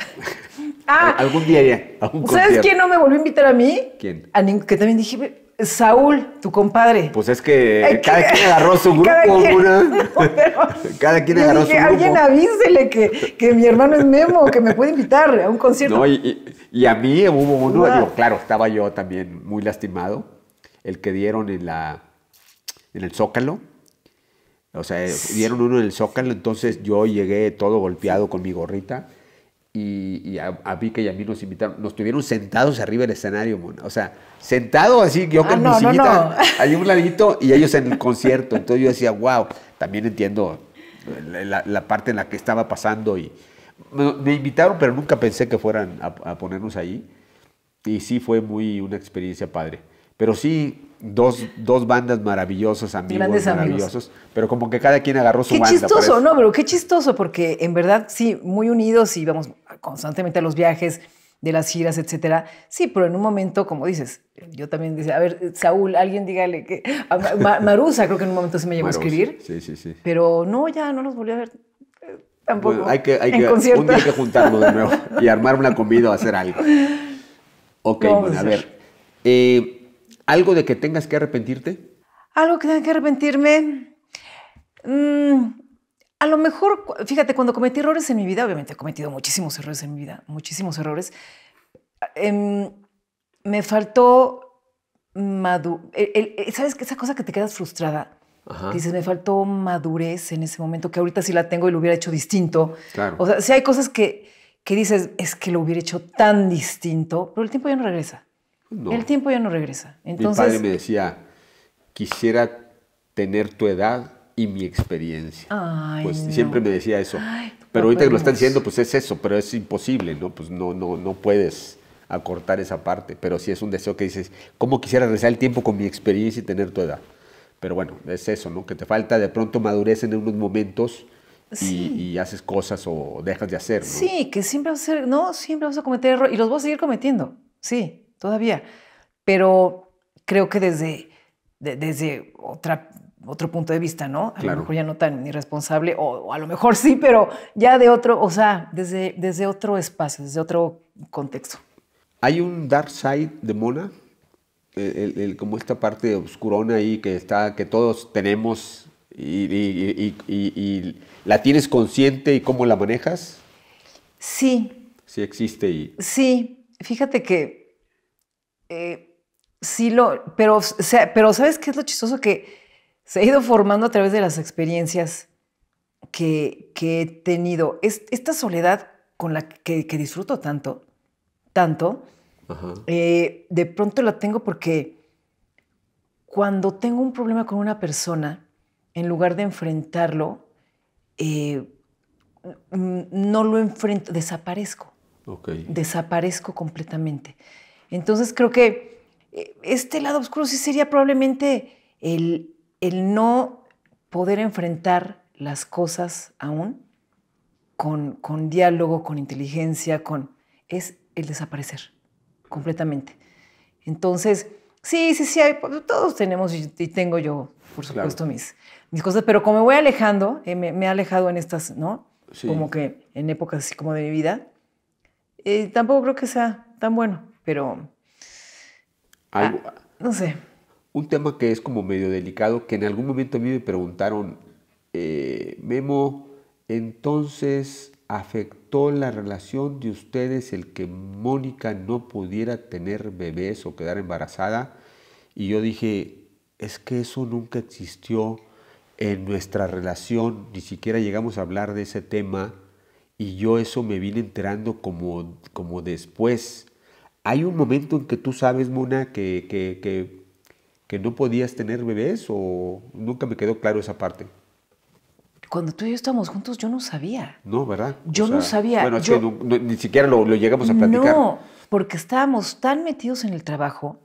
Ah, algún día iría ¿Sabes quién no me volvió a invitar a mí? ¿Quién? que también dije, Saúl, tu compadre. Pues es que cada quien agarró su grupo, cada quien, cada quien agarró su grupo. Alguien avísele que, que, mi hermano es Memo, que me puede invitar a un concierto. No, y, a mí hubo uno, claro, estaba yo también muy lastimado, el que dieron en la en el Zócalo. O sea, dieron uno en el Zócalo, entonces yo llegué todo golpeado con mi gorrita y, y a, a, Vika y a mí nos invitaron, nos tuvieron sentados arriba del escenario, mona. o sea, sentado así, yo ah, con mi sillita, ahí un ladito y ellos en el concierto, entonces yo decía, wow, también entiendo la, parte en la que estaba pasando y me, invitaron, pero nunca pensé que fueran a, a ponernos ahí y sí fue muy una experiencia padre, pero sí dos, bandas maravillosas, amigos maravillosos, pero como que cada quien agarró su banda. Qué chistoso, no, pero qué chistoso, porque en verdad sí, muy unidos y vamos constantemente a los viajes de las giras, etcétera. Sí, pero en un momento, como dices, yo también dice, a ver, Saúl, alguien dígale que Marusa, creo que en un momento se me llegó a escribir. Sí, sí, sí. Pero no, ya no nos volví a ver eh, tampoco. hay que, hay hay que juntarlo de nuevo y armar una comida o hacer algo. Ok, bueno, a, ver. Eh, ¿Algo de que tengas que arrepentirte? Algo que tenga que arrepentirme. Mm, a lo mejor, fíjate, cuando cometí errores en mi vida, obviamente he cometido muchísimos errores en mi vida, muchísimos errores, em, me faltó madurez. E, ¿Sabes esa cosa que te quedas frustrada? Dices, me faltó madurez en ese momento, que ahorita sí la tengo y lo hubiera hecho distinto. O sea, si hay cosas que, que dices, es que lo hubiera hecho tan distinto, pero el tiempo ya no regresa. El tiempo ya no regresa. Entonces, mi padre me decía, quisiera tener tu edad y mi experiencia. pues siempre me decía eso. pero ahorita que lo están diciendo, pues es eso, pero es imposible, ¿no? Pues no, no, no puedes acortar esa parte. Pero sí es un deseo que dices, ¿cómo quisiera regresar el tiempo con mi experiencia y tener tu edad? Pero bueno, es eso, ¿no? Que te falta de pronto madurez en unos momentos. Y, haces cosas o dejas de hacer. ¿no? Sí, que siempre vas a hacer, no, siempre vas a cometer errores y los vas a seguir cometiendo, sí todavía, pero creo que desde, desde otra, otro punto de vista, ¿no? A lo mejor ya no tan irresponsable, o, a lo mejor sí, pero ya de otro, o sea, desde, desde otro espacio, desde otro contexto. Hay un dark side de Mona, el, como esta parte oscurona ahí que, está, que todos tenemos y, y, la tienes consciente y cómo la manejas? Sí. Sí existe y... Sí, fíjate que eh, sí lo, pero, pero ¿sabes qué es lo chistoso? Que se ha ido formando a través de las experiencias que, he tenido. esta soledad con la que, disfruto tanto, tanto, eh, de pronto la tengo porque cuando tengo un problema con una persona, en lugar de enfrentarlo, eh, no lo enfrento, desaparezco. Desaparezco completamente. Entonces creo que eh, este lado oscuro sí sería probablemente el, no poder enfrentar las cosas aún con, diálogo, con inteligencia, con es el desaparecer completamente. Entonces, sí, sí, sí, pues, todos tenemos y tengo yo, por supuesto, mis, mis cosas, pero como me voy alejando, eh, me, he alejado en estas, ¿no? Como que en épocas así como de mi vida, eh, tampoco creo que sea tan bueno pero... Ah, no sé. Un tema que es como medio delicado, que en algún momento a mí me preguntaron, eh, Memo, entonces afectó la relación de ustedes el que Mónica no pudiera tener bebés o quedar embarazada. Y yo dije, es que eso nunca existió en nuestra relación, ni siquiera llegamos a hablar de ese tema y yo eso me vine enterando como, como después hay un momento en que tú sabes, Mona, que, que, no podías tener bebés o nunca me quedó claro esa parte cuando tú y yo estábamos juntos, yo no sabía. No, ¿verdad? Yo no sabía. Bueno, ni siquiera lo, llegamos a platicar. No, porque estábamos tan metidos en el trabajo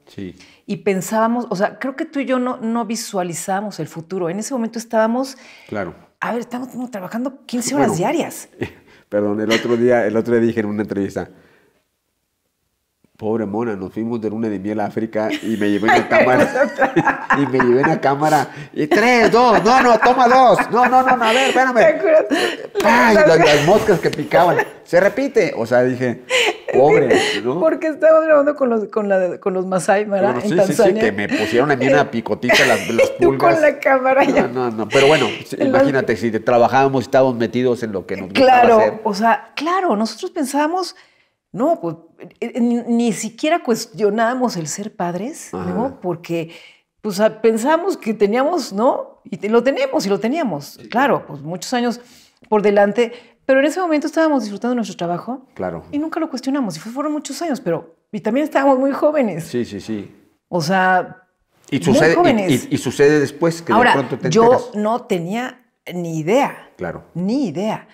y pensábamos, o sea, creo que tú y yo no, no visualizábamos el futuro. En ese momento estábamos. Claro. A ver, estamos trabajando 15 horas diarias. Perdón, el otro día, el otro día dije en una entrevista Pobre mona, nos fuimos de luna de miel a África y me llevé una cámara. y me llevé una cámara. Y tres, dos, no, no, toma dos. No, no, no, a ver, espérame. Ay, las, moscas que picaban. Se repite. O sea, dije, pobre. ¿no? Porque estábamos grabando con los, con la, con los Masai ¿verdad? sí, en Tanzania. Sí, sí, que me pusieron a mí una picotita las, pulgas. Tú con la cámara ya. No, no, no. Pero bueno, imagínate, si trabajábamos, estábamos metidos en lo que nos claro, Claro, o sea, claro, nosotros pensábamos, no, pues eh, eh, ni, siquiera cuestionábamos el ser padres, ¿no? Porque pues ah, pensamos que teníamos, ¿no? Y lo tenemos y lo teníamos. Claro, pues muchos años por delante, pero en ese momento estábamos disfrutando de nuestro trabajo. Claro. Y nunca lo cuestionamos. Y fueron muchos años, pero. Y también estábamos muy jóvenes. Sí, sí, sí. O sea. Y sucede, Y, sucede después que de pronto te Yo no tenía ni idea. Claro. Ni idea.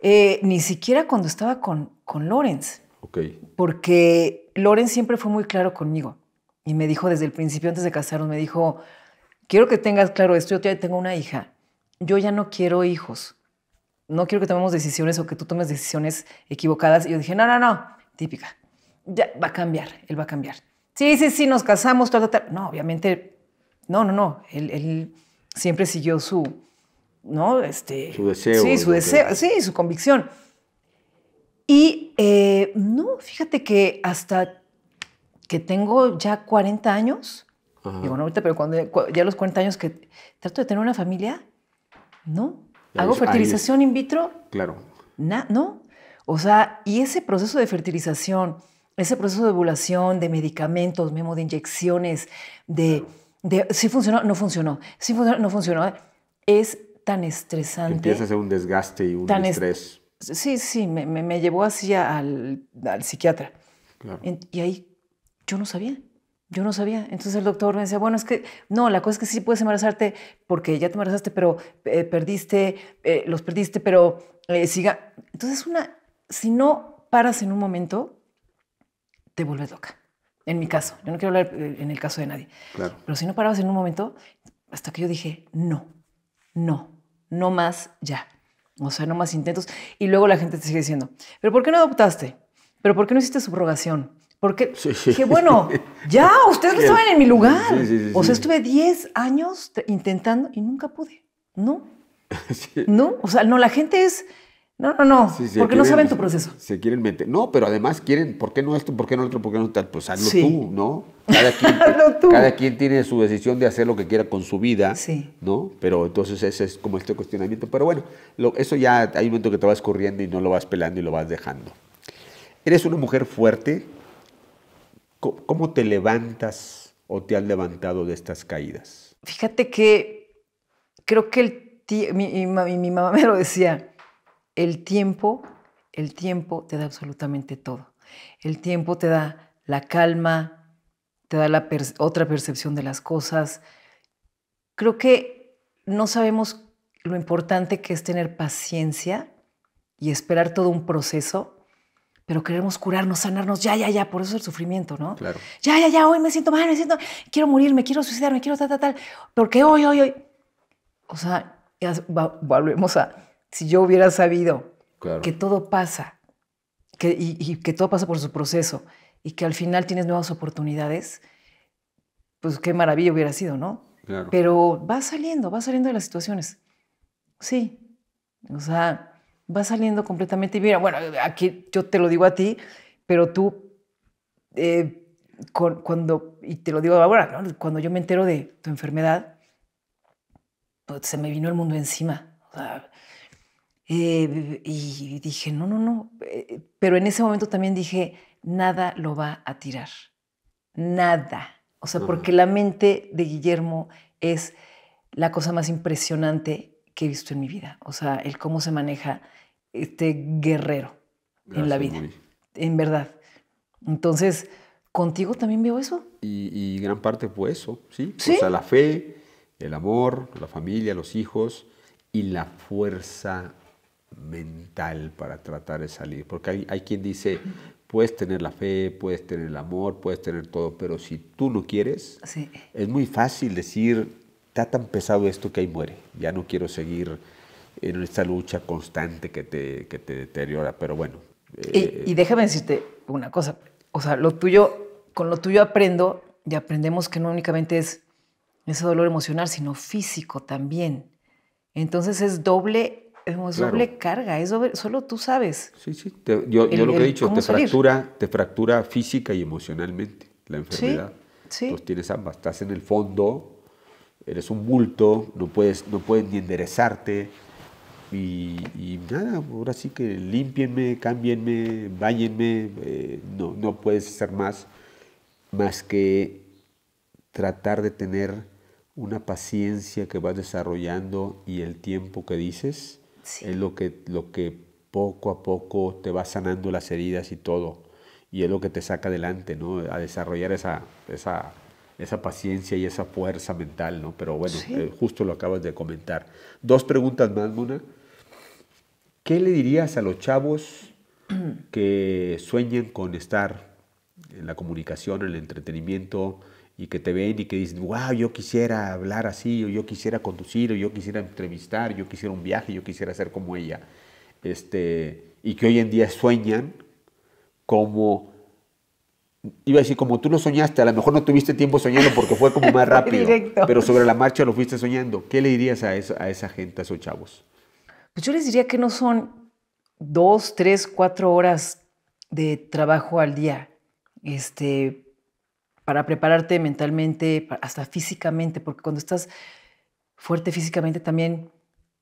Eh, ni siquiera cuando estaba con, con Lawrence. Porque Loren siempre fue muy claro conmigo y me dijo desde el principio, antes de casarnos, me dijo, quiero que tengas claro esto, yo ya tengo una hija, yo ya no quiero hijos, no quiero que tomemos decisiones o que tú tomes decisiones equivocadas. Y yo dije, no, no, no, típica, ya va a cambiar, él va a cambiar. Sí, sí, sí, nos casamos, tal, tal, No, obviamente, no, no, no, él, él siempre siguió su, ¿no? Este, su deseo. Sí, su deseo, sí, su convicción. Y eh, no, fíjate que hasta que tengo ya 40 años, digo, no ahorita, pero cuando ya los 40 años que trato de tener una familia, no. Hago fertilización in vitro. Claro. no. O sea, y ese proceso de fertilización, ese proceso de ovulación, de medicamentos, memo de inyecciones, de, de si funcionó, no funcionó, si funcionó, no funcionó, es tan estresante. Empieza a ser un desgaste y un estrés Sí, sí, me, llevó así al, psiquiatra. y ahí yo no sabía. Yo no sabía. Entonces el doctor me decía, bueno, es que no, la cosa es que sí puedes embarazarte porque ya te embarazaste, pero eh, perdiste, eh, los perdiste, pero eh, siga. Entonces una, si no paras en un momento, te vuelves loca. En mi caso, yo no quiero hablar en el caso de nadie. Claro. Pero si no parabas en un momento, hasta que yo dije, no, no, no más ya. O sea, no más intentos. Y luego la gente te sigue diciendo, ¿pero por qué no adoptaste? ¿Pero por qué no hiciste subrogación? Porque qué bueno, ya, ustedes no estaban en mi lugar. o sea, estuve 10 años intentando y nunca pude. No. No, o sea, no, la gente es no, no, no. porque no saben tu proceso. Se quieren meter. No, pero además quieren, ¿por qué no esto? ¿Por qué no otro? ¿Por qué no tal? Pues hazlo tú, ¿no? Cada quien, tú. cada quien tiene su decisión de hacer lo que quiera con su vida, sí. ¿no? Pero entonces ese es como este cuestionamiento. Pero bueno, eso ya hay un momento que te vas corriendo y no lo vas pelando y lo vas dejando. Eres una mujer fuerte. ¿Cómo te levantas o te han levantado de estas caídas? Fíjate que creo que el mi, mi mamá me lo decía el tiempo, el tiempo te da absolutamente todo. El tiempo te da la calma, te da la otra percepción de las cosas. Creo que no sabemos lo importante que es tener paciencia y esperar todo un proceso, pero queremos curarnos, sanarnos, ya, ya, ya, por eso es el sufrimiento, ¿no? Claro. Ya, ya, ya, hoy me siento mal, me siento, quiero morir, me quiero suicidar, me quiero tal, tal, tal, porque hoy, hoy, hoy. O sea, volvemos a si yo hubiera sabido que todo pasa que, y, que todo pasa por su proceso y que al final tienes nuevas oportunidades, pues qué maravilla hubiera sido, ¿no? Pero va saliendo, va saliendo de las situaciones. Sí. O sea, va saliendo completamente. Y mira, bueno, aquí yo te lo digo a ti, pero tú, eh, cuando, y te lo digo ahora, cuando yo me entero de tu enfermedad, pues se me vino el mundo encima. O sea, eh, y dije, no, no, no. Eh, pero en ese momento también dije, nada lo va a tirar. Nada. O sea, porque la mente de Guillermo es la cosa más impresionante que he visto en mi vida. O sea, el cómo se maneja este guerrero en la vida. En verdad. Entonces, contigo también veo eso. Y, gran parte fue eso, ¿sí? ¿sí? O sea, la fe, el amor, la familia, los hijos y la fuerza mental para tratar de salir. Porque hay, quien dice, puedes tener la fe, puedes tener el amor, puedes tener todo, pero si tú no quieres, es muy fácil decir, está tan pesado esto que ahí muere, ya no quiero seguir en esta lucha constante que te, te deteriora, pero bueno. y, eh, y déjame decirte una cosa, o sea, lo tuyo, con lo tuyo aprendo y aprendemos que no únicamente es ese dolor emocional, sino físico también. Entonces es doble es doble carga, eso solo tú sabes. Sí, sí, yo, lo que he dicho, te fractura, te fractura física y emocionalmente la enfermedad. Sí, tienes ambas, estás en el fondo, eres un bulto, no puedes, no puedes ni enderezarte. Y, nada, ahora sí que límpienme, cámbienme, váyenme, eh, no, no puedes hacer más, más que tratar de tener una paciencia que vas desarrollando y el tiempo que dices es lo que, lo que poco a poco te va sanando las heridas y todo. Y es lo que te saca adelante, ¿no? A desarrollar esa, paciencia y esa fuerza mental, ¿no? Pero bueno, eh, justo lo acabas de comentar. Dos preguntas más, Mona. ¿Qué le dirías a los chavos que sueñan con estar en la comunicación, en el entretenimiento, y que te ven y que dicen, wow, yo quisiera hablar así, o yo quisiera conducir, o yo quisiera entrevistar, yo quisiera un viaje, yo quisiera ser como ella. Este, y que hoy en día sueñan como, iba a decir, como tú lo soñaste, a lo mejor no tuviste tiempo soñando porque fue como más rápido, pero sobre la marcha lo fuiste soñando. ¿Qué le dirías a esa, a esa gente, a esos chavos? Pues yo les diría que no son dos, tres, cuatro horas de trabajo al día. Este, para prepararte mentalmente, hasta físicamente, porque cuando estás fuerte físicamente también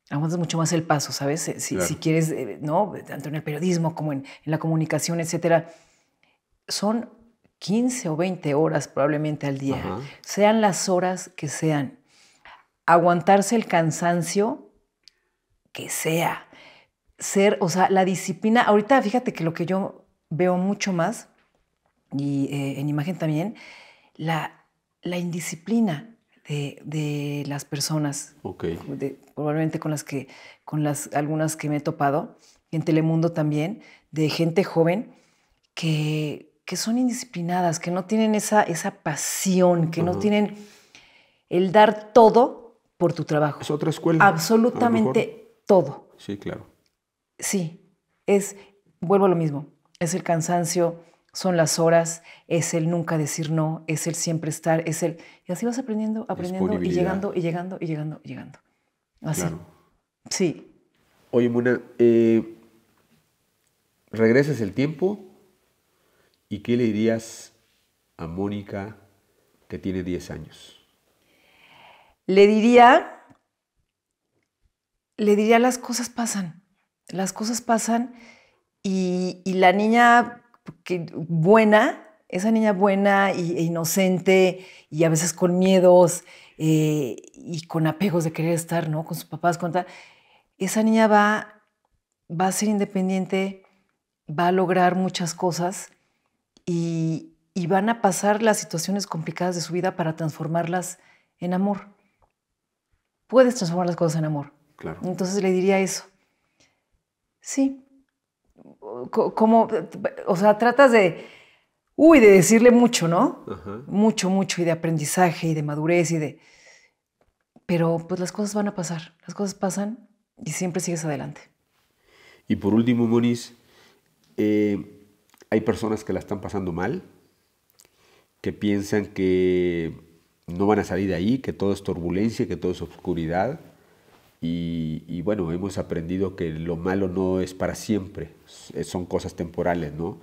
aguantas mucho más el paso, ¿sabes? Eh, si, quieres, eh, ¿no? Tanto en el periodismo como en, la comunicación, etcétera. Son 15 o 20 horas probablemente al día, sean las horas que sean. Aguantarse el cansancio que sea. Ser, o sea, la disciplina. Ahorita fíjate que lo que yo veo mucho más y eh, en imagen también, la, la indisciplina de, de, las personas, probablemente con las que, con las algunas que me he topado, en Telemundo también, de gente joven que, que son indisciplinadas, que no tienen esa, esa pasión, que no tienen el dar todo por tu trabajo. Es otra escuela. Absolutamente todo. Sí, claro. Sí, es, vuelvo a lo mismo, es el cansancio, son las horas, es el nunca decir no, es el siempre estar, es el... Y así vas aprendiendo, aprendiendo y llegando, y llegando, y llegando, y llegando. Así. Sí. Oye, Muna, eh, regresas el tiempo y ¿qué le dirías a Mónica que tiene 10 años? Le diría, le diría las cosas pasan, las cosas pasan y, y la niña porque buena, esa niña buena e inocente y a veces con miedos eh, y con apegos de querer estar, ¿no? Con sus papás, con Esa niña va, va a ser independiente, va a lograr muchas cosas y, y van a pasar las situaciones complicadas de su vida para transformarlas en amor. Puedes transformar las cosas en amor. Claro. Entonces le diría eso. Sí, como, o sea, tratas de, uy, de decirle mucho, ¿no? Mucho, mucho, y de aprendizaje, y de madurez, y de... Pero pues las cosas van a pasar, las cosas pasan y siempre sigues adelante. Y por último, Moniz, eh, hay personas que la están pasando mal, que piensan que no van a salir de ahí, que todo es turbulencia, que todo es oscuridad, y, bueno, hemos aprendido que lo malo no es para siempre, son cosas temporales, ¿no?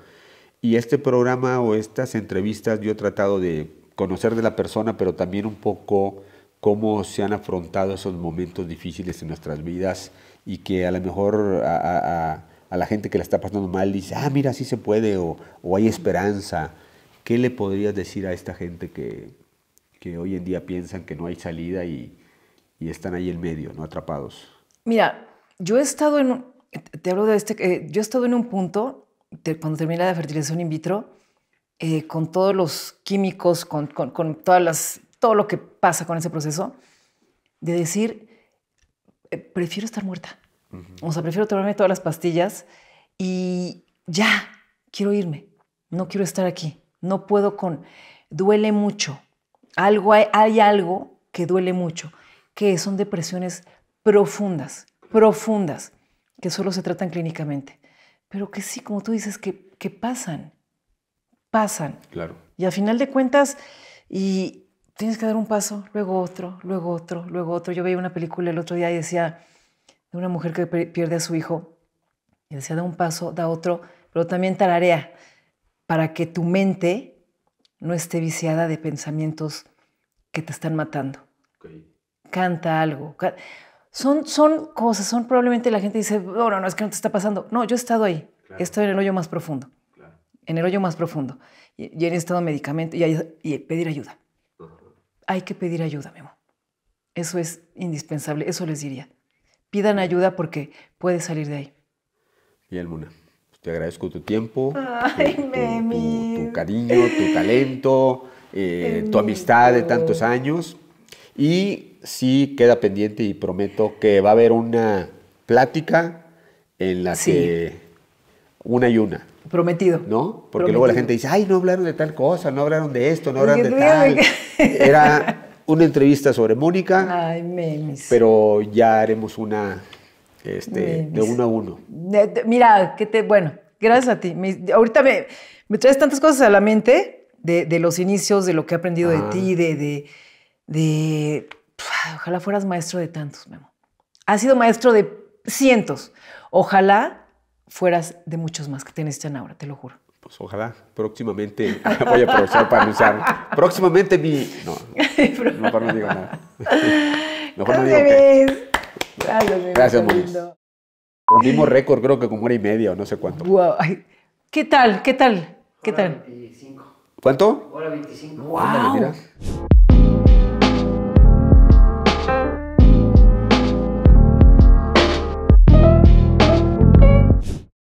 Y este programa o estas entrevistas yo he tratado de conocer de la persona, pero también un poco cómo se han afrontado esos momentos difíciles en nuestras vidas y que a lo mejor a, la gente que la está pasando mal dice, ah, mira, sí se puede o, hay esperanza. ¿Qué le podrías decir a esta gente que, que hoy en día piensan que no hay salida y, y están ahí en medio, ¿no? Atrapados. Mira, yo he estado en, te hablo de este, eh, yo he estado en un punto, cuando terminé la fertilización in vitro, eh, con todos los químicos, con, todas las, todo lo que pasa con ese proceso, de decir, eh, prefiero estar muerta. O sea, prefiero tomarme todas las pastillas y ya, quiero irme, no quiero estar aquí, no puedo con, duele mucho, algo hay algo que duele mucho que son depresiones profundas, profundas, que solo se tratan clínicamente, pero que sí, como tú dices, que, que pasan, pasan. Claro. Y al final de cuentas, y tienes que dar un paso, luego otro, luego otro, luego otro. Yo veía una película el otro día y decía de una mujer que pierde a su hijo, y decía, da un paso, da otro, pero también tararea, para que tu mente no esté viciada de pensamientos que te están matando. Okay canta algo. Son, son cosas, son probablemente la gente dice, oh, no, no, es que no te está pasando. No, yo he estado ahí, He estoy en el hoyo más profundo, en el hoyo más profundo. Y, he estado medicamento y, pedir ayuda. Hay que pedir ayuda, Memo. Eso es indispensable, eso les diría. Pidan ayuda porque puedes salir de ahí. Bien, Muna. Te agradezco tu tiempo, tu, cariño, tu talento, eh, tu amistad de tantos años. Y sí queda pendiente y prometo que va a haber una plática en la que una y una. Prometido. ¿No? Porque luego la gente dice, ay, no hablaron de tal cosa, no hablaron de esto, no hablaron de tal. Era una entrevista sobre Mónica. Ay, memes. Pero ya haremos una este, de uno a uno. Mira, que te, bueno, gracias a ti. ahorita me, traes tantas cosas a la mente de, los inicios, de lo que he aprendido de ah. ti, de, de ojalá fueras maestro de tantos, Memo. Has sido maestro de cientos. Ojalá fueras de muchos más que te necesitan ahora, te lo juro. Pues ojalá próximamente voy a procesar para anunciar. Próximamente mi. No, mejor no digo nada. Mejor no digo nada. Gracias, Gracias, Mauricio. mismo récord, creo que como hora y media o no sé cuánto. Wow. ¿Qué tal? ¿Qué tal? ¿Qué hora tal? 25. ¿Cuánto? Hora 25. Wow.